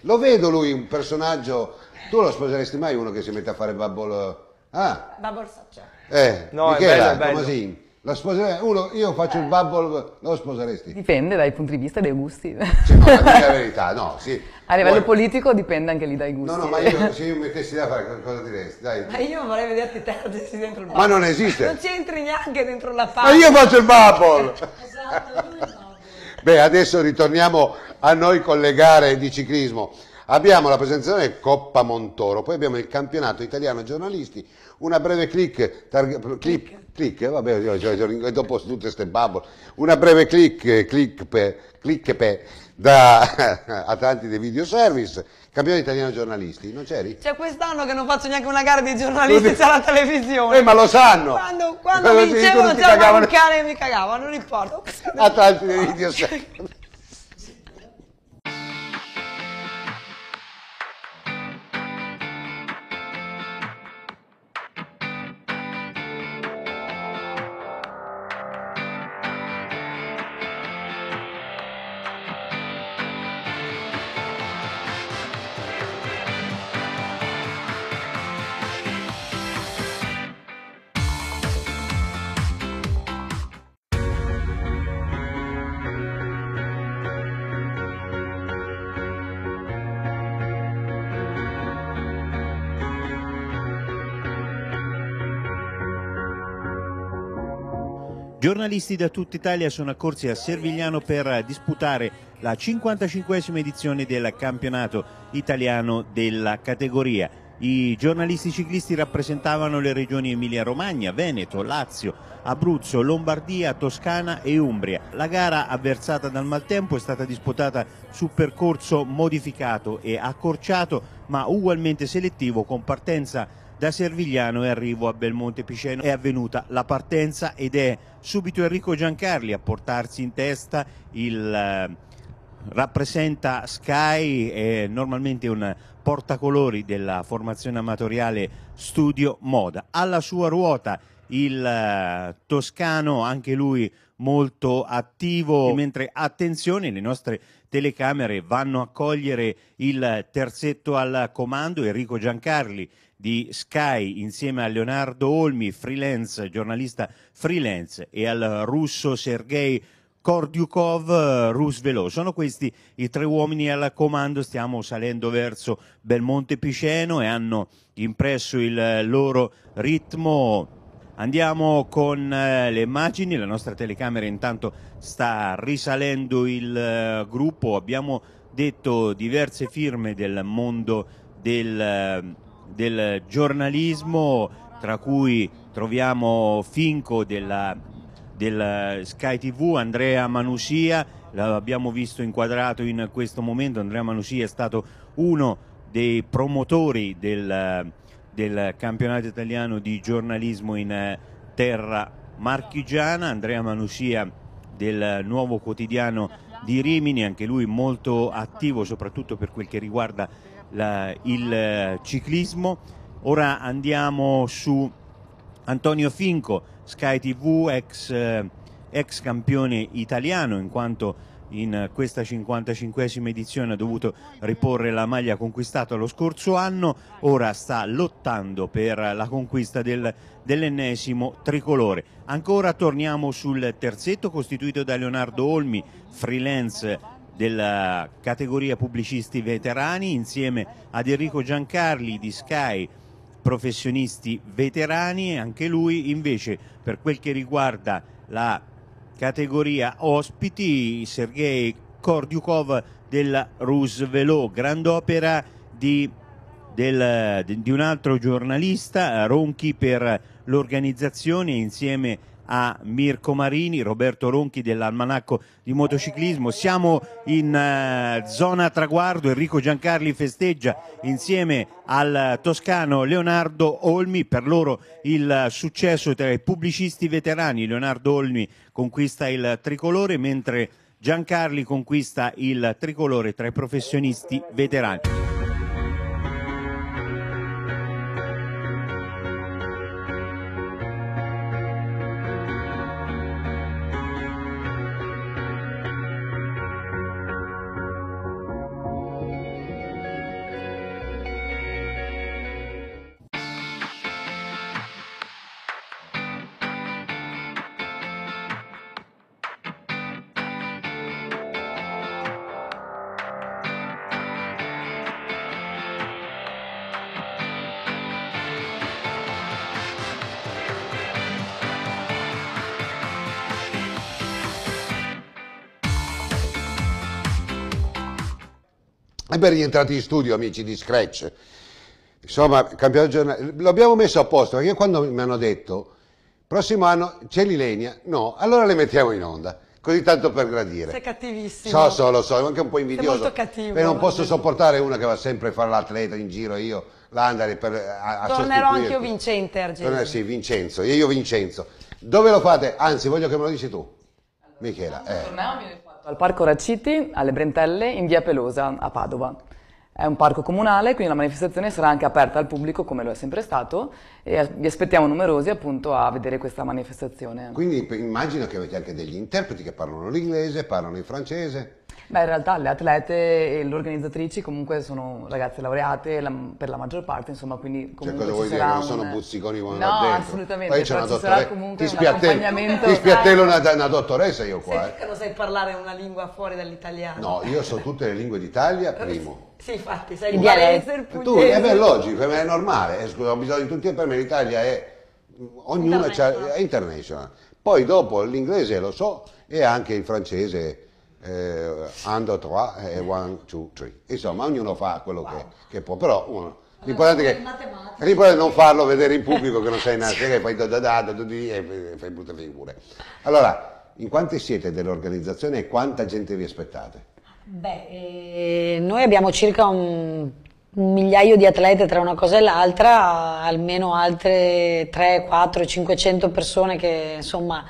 Lo vedo lui un personaggio... Tu lo sposeresti mai uno che si mette a fare bubble... Ah! Bubble Saccia. Eh, no, Michela, è bello, è bello. La uno, io faccio il bubble, lo sposeresti? Dipende dai punti di vista dei gusti. Sì, no, ma la verità, no, sì. A livello Vuoi... politico dipende anche lì dai gusti. No, no, ma io, se io mettessi da fare cosa diresti? Dai. Ma io vorrei vederti perdersi dentro il bubble. Ma non esiste. Non c'entri neanche dentro la faccia Ma io faccio il bubble! Esatto, lui no. Beh, adesso ritorniamo a noi con le gare di ciclismo. Abbiamo la presentazione Coppa Montoro, poi abbiamo il campionato italiano giornalisti, una breve click, targ, clip, click, vabbè, cioè, dopo tutte queste bubble, una breve click, click, click, click da Atlantide Video Service, Campione italiano giornalisti, non c'eri? Cioè quest'anno che non faccio neanche una gara di giornalisti c'è la televisione. Eh ma lo sanno! Quando, quando, quando vincevano c'era un cane e mi cagavano, non importa. Atlantico di Dio Giornalisti da tutta Italia sono accorsi a Servigliano per disputare la 55 edizione del campionato italiano della categoria. I giornalisti ciclisti rappresentavano le regioni Emilia-Romagna, Veneto, Lazio, Abruzzo, Lombardia, Toscana e Umbria. La gara, avversata dal maltempo, è stata disputata su percorso modificato e accorciato, ma ugualmente selettivo, con partenza da Servigliano e arrivo a Belmonte Piceno è avvenuta la partenza ed è subito Enrico Giancarli a portarsi in testa il eh, rappresenta Sky, è normalmente un portacolori della formazione amatoriale Studio Moda. Alla sua ruota il eh, toscano, anche lui molto attivo, mentre attenzione le nostre telecamere vanno a cogliere il terzetto al comando, Enrico Giancarli di Sky insieme a Leonardo Olmi, freelance, giornalista freelance, e al russo Sergei Kordyukov, Rus Velo. Sono questi i tre uomini al comando, stiamo salendo verso Belmonte Piceno e hanno impresso il loro ritmo. Andiamo con eh, le immagini, la nostra telecamera intanto sta risalendo il eh, gruppo, abbiamo detto diverse firme del mondo del eh, del giornalismo, tra cui troviamo Finco della, del Sky TV, Andrea Manusia, l'abbiamo visto inquadrato in questo momento, Andrea Manusia è stato uno dei promotori del, del campionato italiano di giornalismo in terra marchigiana, Andrea Manusia del nuovo quotidiano di Rimini, anche lui molto attivo soprattutto per quel che riguarda la, il eh, ciclismo. Ora andiamo su Antonio Finco, Sky TV, ex, eh, ex campione italiano in quanto in questa 55esima edizione ha dovuto riporre la maglia conquistata lo scorso anno, ora sta lottando per la conquista del, dell'ennesimo tricolore. Ancora torniamo sul terzetto costituito da Leonardo Olmi, freelance della categoria pubblicisti veterani insieme ad Enrico Giancarli di Sky professionisti veterani anche lui invece per quel che riguarda la categoria ospiti Sergei Kordyukov della Rusvelo, grandopera di, di un altro giornalista Ronchi per l'organizzazione insieme a a Mirko Marini, Roberto Ronchi dell'Almanacco di motociclismo. Siamo in eh, zona traguardo, Enrico Giancarli festeggia insieme al toscano Leonardo Olmi, per loro il successo tra i pubblicisti veterani. Leonardo Olmi conquista il tricolore mentre Giancarli conquista il tricolore tra i professionisti veterani. ben rientrati in studio, amici di Scratch. Insomma, campionato giornale. L'abbiamo messo a posto, perché quando mi hanno detto, prossimo anno c'è l'Ilenia? No, allora le mettiamo in onda. Così tanto per gradire. Sei cattivissimo. So, so, lo so, anche un po' invidioso. Sei molto cattivo. E non posso sopportare una che va sempre a fare l'atleta in giro, io, l'andare per... A, a Tornerò anch'io Vincente, Argento. Sì, Vincenzo, io Vincenzo. Dove lo fate? Anzi, voglio che me lo dici tu. Michela. Eh. Torniamo, vieni qua al Parco Racciti, alle Brentelle, in via Pelosa, a Padova. È un parco comunale, quindi la manifestazione sarà anche aperta al pubblico, come lo è sempre stato, e vi aspettiamo numerosi appunto a vedere questa manifestazione. Quindi immagino che avete anche degli interpreti che parlano l'inglese, parlano il francese. Beh, in realtà le atlete e le organizzatrici comunque sono ragazze laureate la, per la maggior parte, insomma, quindi cioè, comunque cioè, cosa vuoi dire? Non sono buzziconi come no, dentro. assolutamente. Poi c'è una dottoressa, comunque ti spiattello, ti spiattello una, una, dottoressa io qua. Sei eh. che non sai parlare una lingua fuori dall'italiano. No, io so tutte le lingue d'Italia, primo. Sì, infatti, sei il dialetto, il pugliese. Tu, eh, è beh, logico, per me è normale, eh, scusa, ho bisogno di tutti, e per me l'Italia è... Mm, ognuno international. è international. Poi dopo l'inglese lo so e anche il francese eh, under 3 e 1, 2, 3. Insomma, ognuno fa quello wow. che, che, può, però uno, l'importante è che l'importante non farlo vedere in pubblico che non sai una serie, fai da da da da e fai brutte figure. Allora, in quanti siete dell'organizzazione e quanta gente vi aspettate? Beh, eh, noi abbiamo circa un un migliaio di atlete tra una cosa e l'altra, almeno altre 3, 4, 500 persone che insomma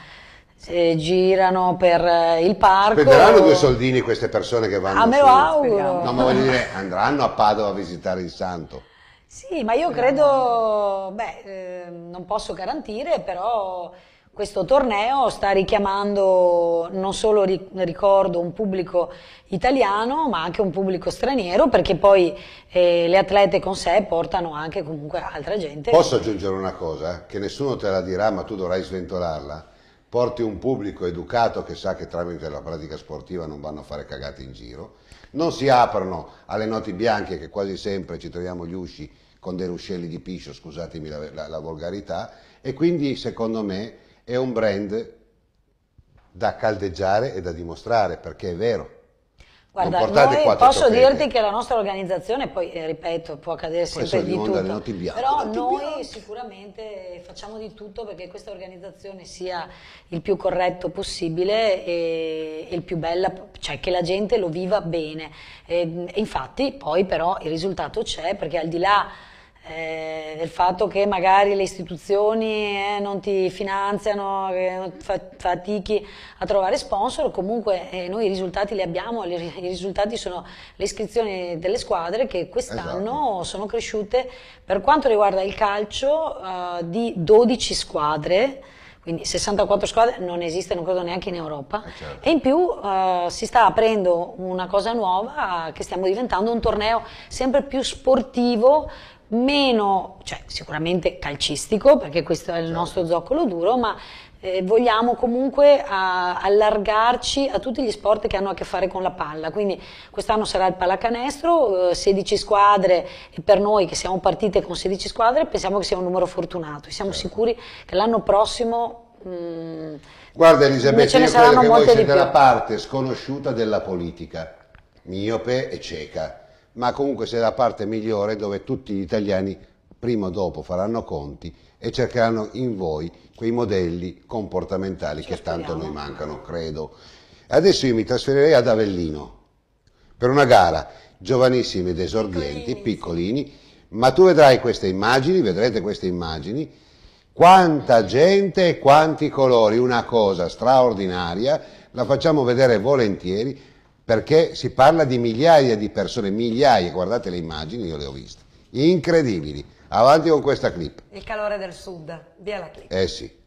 eh, girano per eh, il parco. Prenderanno due soldini queste persone che vanno. A me lo auguro. No, ma voglio dire, andranno a Padova a visitare il santo. Sì, ma io credo, beh, eh, non posso garantire, però questo torneo sta richiamando non solo, ricordo, un pubblico italiano, ma anche un pubblico straniero, perché poi eh, le atlete con sé portano anche comunque altra gente. Posso aggiungere una cosa, eh? che nessuno te la dirà, ma tu dovrai sventolarla? porti un pubblico educato che sa che tramite la pratica sportiva non vanno a fare cagate in giro, non si aprono alle noti bianche che quasi sempre ci troviamo gli usci con dei ruscelli di piscio, scusatemi la, la, la volgarità, e quindi secondo me è un brand da caldeggiare e da dimostrare, perché è vero. Guarda, noi posso trofee. dirti che la nostra organizzazione, poi eh, ripeto, può accadere sempre di tutto, non bianche, però noi bianche. sicuramente facciamo di tutto perché questa organizzazione sia il più corretto possibile e, e il più bella, cioè che la gente lo viva bene. E, ehm, e infatti poi però il risultato c'è perché al di là eh, del fatto che magari le istituzioni eh, non ti finanziano, eh, fatichi a trovare sponsor, comunque eh, noi i risultati li abbiamo, i risultati sono le iscrizioni delle squadre che quest'anno esatto. sono cresciute per quanto riguarda il calcio eh, di 12 squadre quindi 64 squadre non esiste, non credo neanche in Europa, certo. e in più uh, si sta aprendo una cosa nuova che stiamo diventando un torneo sempre più sportivo meno, cioè sicuramente calcistico, perché questo è il certo. nostro zoccolo duro, ma eh, vogliamo comunque a, allargarci a tutti gli sport che hanno a che fare con la palla, quindi quest'anno sarà il pallacanestro, eh, 16 squadre e per noi che siamo partite con 16 squadre pensiamo che sia un numero fortunato, siamo certo. sicuri che l'anno prossimo... Mh, mm, Guarda Elisabetta, io credo che voi siete una parte sconosciuta della politica, miope e cieca ma comunque sia la parte migliore dove tutti gli italiani prima o dopo faranno conti e cercheranno in voi quei modelli comportamentali Ci che speriamo. tanto noi mancano, credo. Adesso io mi trasferirei ad Avellino per una gara, giovanissimi ed esordienti, piccolini, ma tu vedrai queste immagini, vedrete queste immagini, quanta gente e quanti colori, una cosa straordinaria, la facciamo vedere volentieri perché si parla di migliaia di persone, migliaia, guardate le immagini, io le ho viste, incredibili. Avanti con questa clip. Il calore del sud, via la clip. Eh sì.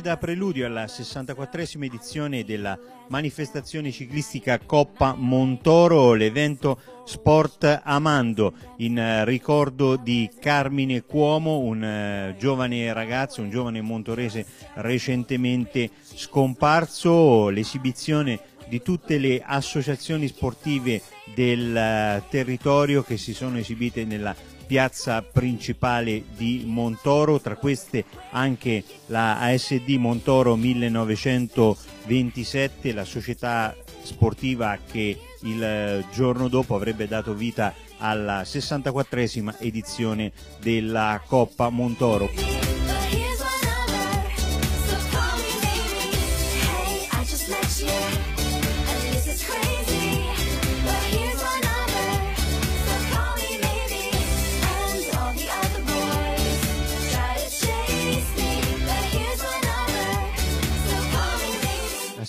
serve da preludio alla 64esima edizione della manifestazione ciclistica Coppa Montoro, l'evento Sport Amando, in eh, ricordo di Carmine Cuomo, un eh, giovane ragazzo, un giovane montorese recentemente scomparso, l'esibizione di tutte le associazioni sportive del eh, territorio che si sono esibite nella piazza principale di Montoro, tra queste anche la ASD Montoro 1927, la società sportiva che il giorno dopo avrebbe dato vita alla 64esima edizione della Coppa Montoro.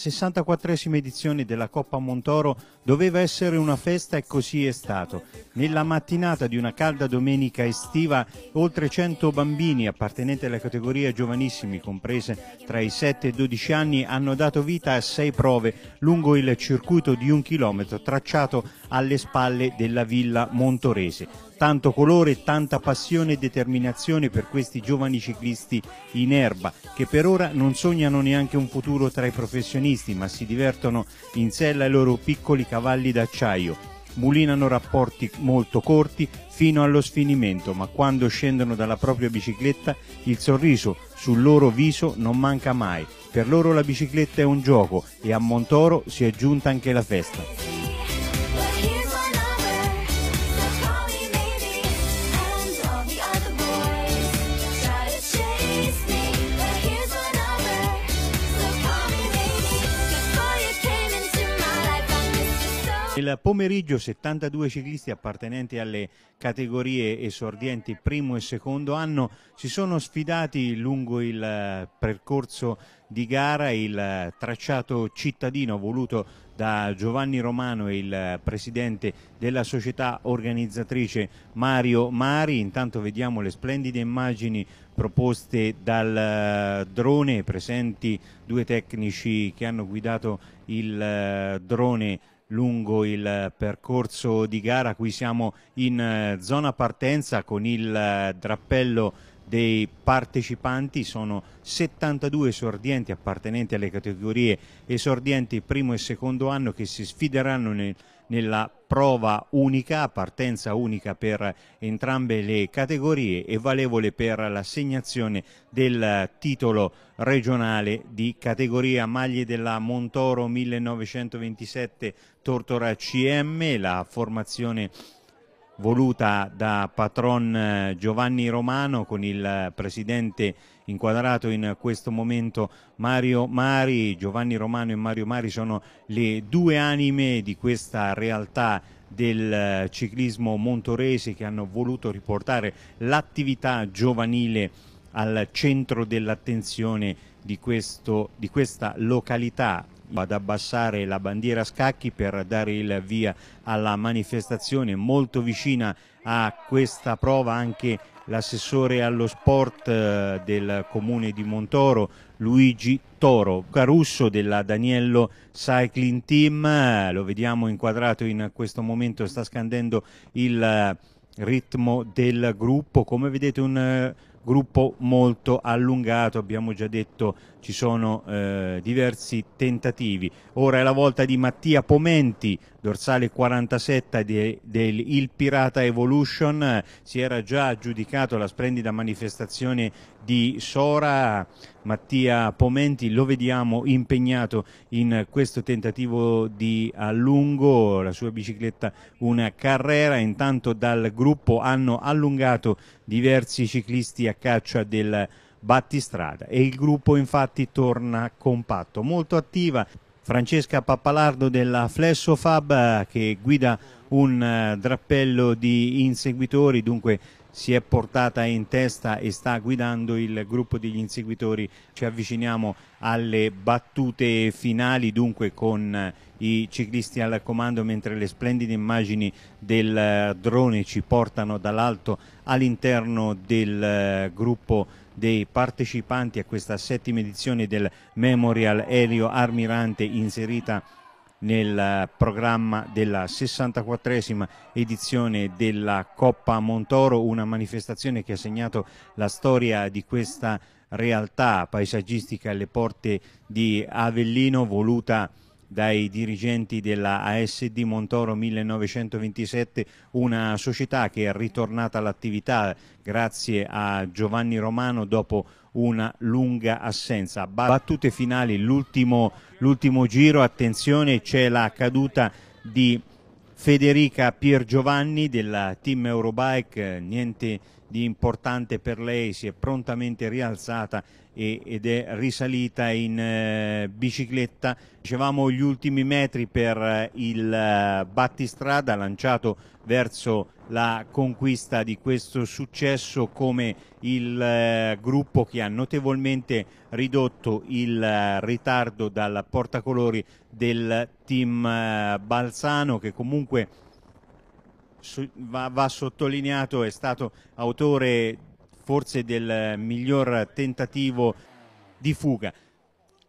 64esima edizione della Coppa Montoro doveva essere una festa e così è stato. Nella mattinata di una calda domenica estiva, oltre 100 bambini appartenenti alla categoria giovanissimi, comprese tra i 7 e i 12 anni, hanno dato vita a sei prove lungo il circuito di un chilometro tracciato alle spalle della villa montorese tanto colore tanta passione e determinazione per questi giovani ciclisti in erba che per ora non sognano neanche un futuro tra i professionisti ma si divertono in sella ai loro piccoli cavalli d'acciaio. Mulinano rapporti molto corti fino allo sfinimento, ma quando scendono dalla propria bicicletta il sorriso sul loro viso non manca mai. Per loro la bicicletta è un gioco e a Montoro si è giunta anche la festa. Nel pomeriggio 72 ciclisti appartenenti alle categorie esordienti primo e secondo anno si sono sfidati lungo il eh, percorso di gara, il eh, tracciato cittadino voluto da Giovanni Romano, e il eh, presidente della società organizzatrice Mario Mari. Intanto vediamo le splendide immagini proposte dal drone, presenti due tecnici che hanno guidato il drone lungo il eh, percorso di gara. Qui siamo in eh, zona partenza con il eh, drappello dei partecipanti sono 72 esordienti appartenenti alle categorie esordienti primo e secondo anno che si sfideranno nel, nella prova unica, partenza unica per entrambe le categorie e valevole per l'assegnazione del titolo regionale di categoria maglie della Montoro 1927 Tortora CM, la formazione voluta da patron eh, Giovanni Romano con il presidente inquadrato in questo momento Mario Mari, Giovanni Romano e Mario Mari sono le due anime di questa realtà del eh, ciclismo montorese che hanno voluto riportare l'attività giovanile al centro dell'attenzione di, di, questa località ad abbassare la bandiera a scacchi per dare il via alla manifestazione molto vicina a questa prova anche l'assessore allo sport eh, del comune di Montoro Luigi Toro Carusso della Daniello Cycling Team eh, lo vediamo inquadrato in questo momento sta scandendo il eh, ritmo del gruppo come vedete un gruppo molto allungato abbiamo già detto ci sono eh, diversi tentativi. Ora è la volta di Mattia Pomenti, dorsale 47 de, del Il Pirata Evolution, si era già aggiudicato la splendida manifestazione di Sora. Mattia Pomenti lo vediamo impegnato in questo tentativo di allungo, la sua bicicletta una carrera, intanto dal gruppo hanno allungato diversi ciclisti a caccia del battistrada e il gruppo infatti torna compatto, molto attiva Francesca Pappalardo della Flesso Fab eh, che guida un eh, drappello di inseguitori, dunque si è portata in testa e sta guidando il gruppo degli inseguitori. Ci avviciniamo alle battute finali, dunque con eh, i ciclisti al comando, mentre le splendide immagini del drone ci portano dall'alto all'interno del gruppo dei partecipanti a questa settima edizione del Memorial Elio Armirante inserita nel eh, programma della 64esima edizione della Coppa Montoro, una manifestazione che ha segnato la storia di questa realtà paesaggistica alle porte di Avellino voluta dai dirigenti della ASD Montoro 1927, una società che è ritornata all'attività grazie a Giovanni Romano dopo una lunga assenza. Battute finali, l'ultimo giro, attenzione, c'è la caduta di Federica Piergiovanni della team Eurobike, niente di importante per lei, si è prontamente rialzata e, ed è risalita in eh, bicicletta. Dicevamo gli ultimi metri per eh, il eh, battistrada lanciato verso la conquista di questo successo come il eh, gruppo che ha notevolmente ridotto il eh, ritardo dal portacolori del team eh, Balsano che comunque va, va sottolineato è stato autore forse del miglior tentativo di fuga.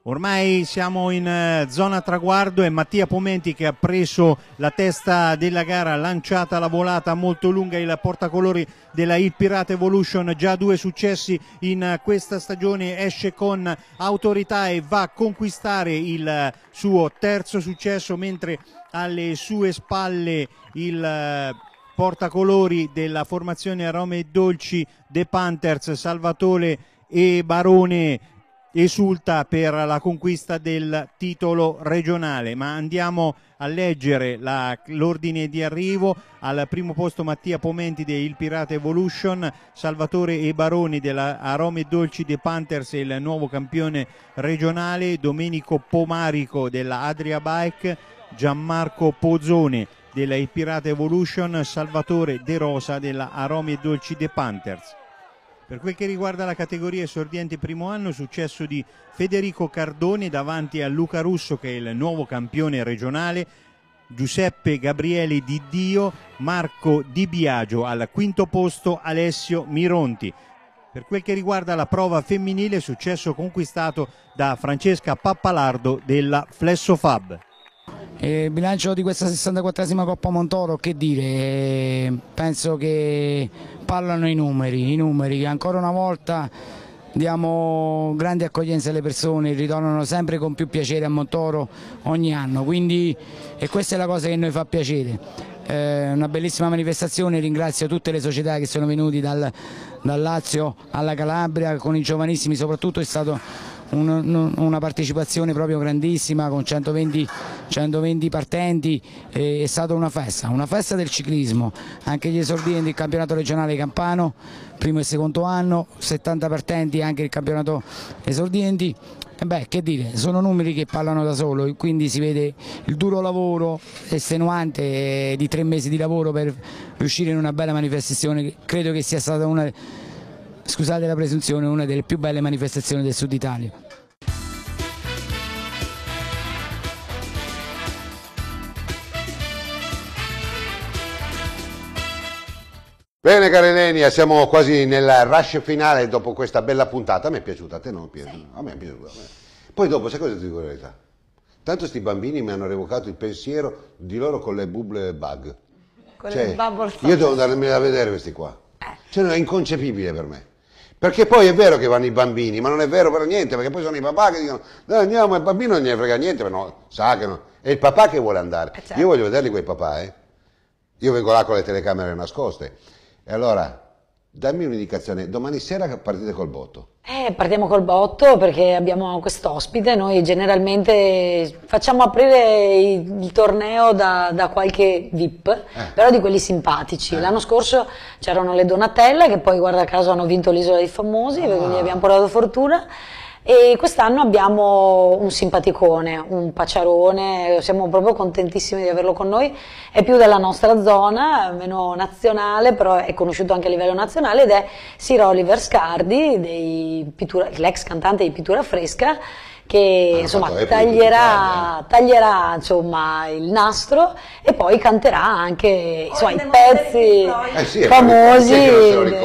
Ormai siamo in eh, zona traguardo e Mattia Pomenti che ha preso la testa della gara, lanciata la volata molto lunga il portacolori della Il Pirate Evolution, già due successi in questa stagione, esce con autorità e va a conquistare il suo terzo successo mentre alle sue spalle il eh, portacolori della formazione Rome e Dolci, De Panthers, Salvatore e Barone esulta per la conquista del titolo regionale ma andiamo a leggere l'ordine di arrivo al primo posto Mattia Pomenti del Pirata Evolution Salvatore e Baroni della Arome Dolci De Panthers il nuovo campione regionale Domenico Pomarico della Adria Bike Gianmarco Pozzone della Pirata Evolution, Salvatore De Rosa della Aromi e Dolci The Panthers. Per quel che riguarda la categoria esordiente primo anno, successo di Federico Cardone davanti a Luca Russo che è il nuovo campione regionale, Giuseppe Gabriele Di Dio, Marco Di Biagio al quinto posto, Alessio Mironti. Per quel che riguarda la prova femminile, successo conquistato da Francesca Pappalardo della Flesso Fab. Il bilancio di questa 64esima Coppa Montoro, che dire, eh, penso che parlano i numeri, i numeri ancora una volta diamo grande accoglienza alle persone, ritornano sempre con più piacere a Montoro ogni anno, quindi e questa è la cosa che noi fa piacere. Eh, una bellissima manifestazione, ringrazio tutte le società che sono venute dal, dal Lazio alla Calabria con i giovanissimi, soprattutto è stato un, una partecipazione proprio grandissima con 120, 120 partenti, eh, è stata una festa, una festa del ciclismo, anche gli esordienti del campionato regionale Campano, primo e secondo anno, 70 partenti anche il campionato esordienti, e beh, che dire, sono numeri che parlano da solo, quindi si vede il duro lavoro estenuante eh, di tre mesi di lavoro per riuscire in una bella manifestazione, credo che sia stata una scusate la presunzione, una delle più belle manifestazioni del Sud Italia. Bene cari Lenia, siamo quasi nel rush finale dopo questa bella puntata, a me è piaciuta, a te non è piaciuta, sì. a me è piaciuta. Poi dopo, sai cosa ti dico la verità? Tanto questi bambini mi hanno revocato il pensiero di loro con le bubble bug. Con cioè, le bubble Io devo andarmeli a vedere questi qua. Eh. Cioè, no, è inconcepibile per me. Perché poi è vero che vanno i bambini, ma non è vero per niente, perché poi sono i papà che dicono no, andiamo, il bambino non ne frega niente, ma no, sa che no. È il papà che vuole andare. Eh, certo. Io voglio vederli quei papà, eh. Io vengo là con le telecamere nascoste. E allora Dammi un'indicazione, domani sera partite col botto. Eh, partiamo col botto perché abbiamo quest'ospite, noi generalmente facciamo aprire il, torneo da, da, qualche VIP, eh. però di quelli simpatici. Eh. L'anno scorso c'erano le Donatella che poi guarda caso hanno vinto l'isola dei famosi, ah. quindi abbiamo portato fortuna. E quest'anno abbiamo un simpaticone, un paciarone, siamo proprio contentissimi di averlo con noi, è più della nostra zona, meno nazionale, però è conosciuto anche a livello nazionale ed è Sir Oliver Scardi, l'ex cantante di Pittura Fresca, che ah, insomma, taglierà, taglierà insomma, il nastro e poi canterà anche insomma, i pezzi eh sì, famosi. Eh, sì.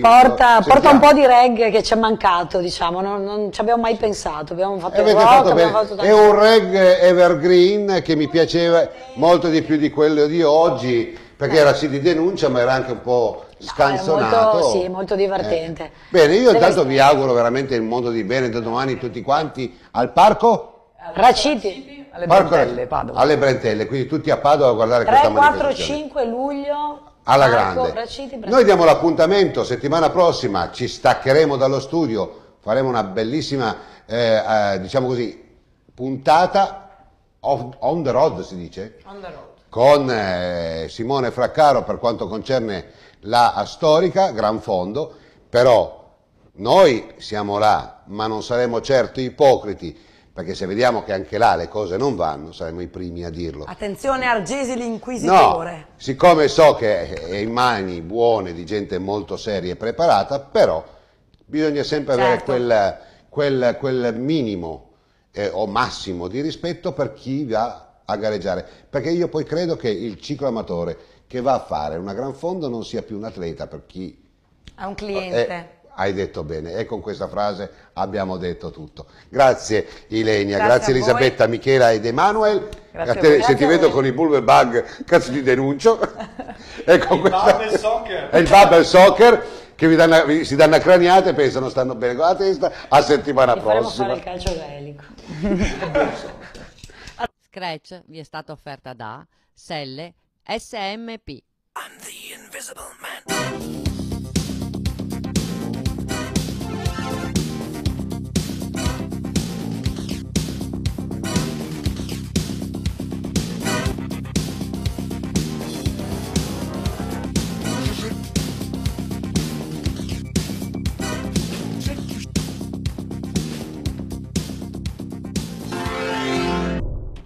porta, porta, un po' di reggae che ci è mancato, diciamo, non, non ci abbiamo mai pensato, abbiamo eh, fatto, rock, fatto, fatto È un reggae evergreen che mi piaceva molto di più di quello di oggi perché eh. era sì di denuncia ma era anche un po' scansonato. No, molto, sì, molto divertente. Eh. Bene, io intanto vi auguro veramente il mondo di bene, da domani tutti quanti al parco. Raciti alle Parco Brentelle, Padova. Alle Brentelle, quindi tutti a Padova a guardare 3, questa 4, 4, 5 luglio alla Marco, grande. Braciti, Noi diamo l'appuntamento settimana prossima, ci staccheremo dallo studio, faremo una bellissima, eh, eh, diciamo così, puntata off, on the road si dice? On the road. Con eh, Simone Fraccaro per quanto concerne la storica, gran fondo, però noi siamo là, ma non saremo certo ipocriti, perché se vediamo che anche là le cose non vanno, saremo i primi a dirlo. Attenzione Argesi l'inquisitore. No, siccome so che è in mani buone di gente molto seria e preparata, però bisogna sempre certo. avere quel, quel, quel minimo eh, o massimo di rispetto per chi va a gareggiare, perché io poi credo che il ciclo amatore che va a fare una gran fondo non sia più un atleta per chi... Ha un cliente. È, eh, hai detto bene e con questa frase abbiamo detto tutto. Grazie Ilenia, grazie, grazie Elisabetta, voi. Michela ed Emanuel. Grazie a te, se ti vedo con i bulber bug, cazzo ti denuncio. e con il questa... bubble soccer. E il bubble soccer che vi danno, vi, si danno a craniate e pensano stanno bene con la testa a settimana Ti prossima. Faremo fare il calcio gaelico. Scratch vi è stata offerta da Selle SMP. I'm the Invisible Man.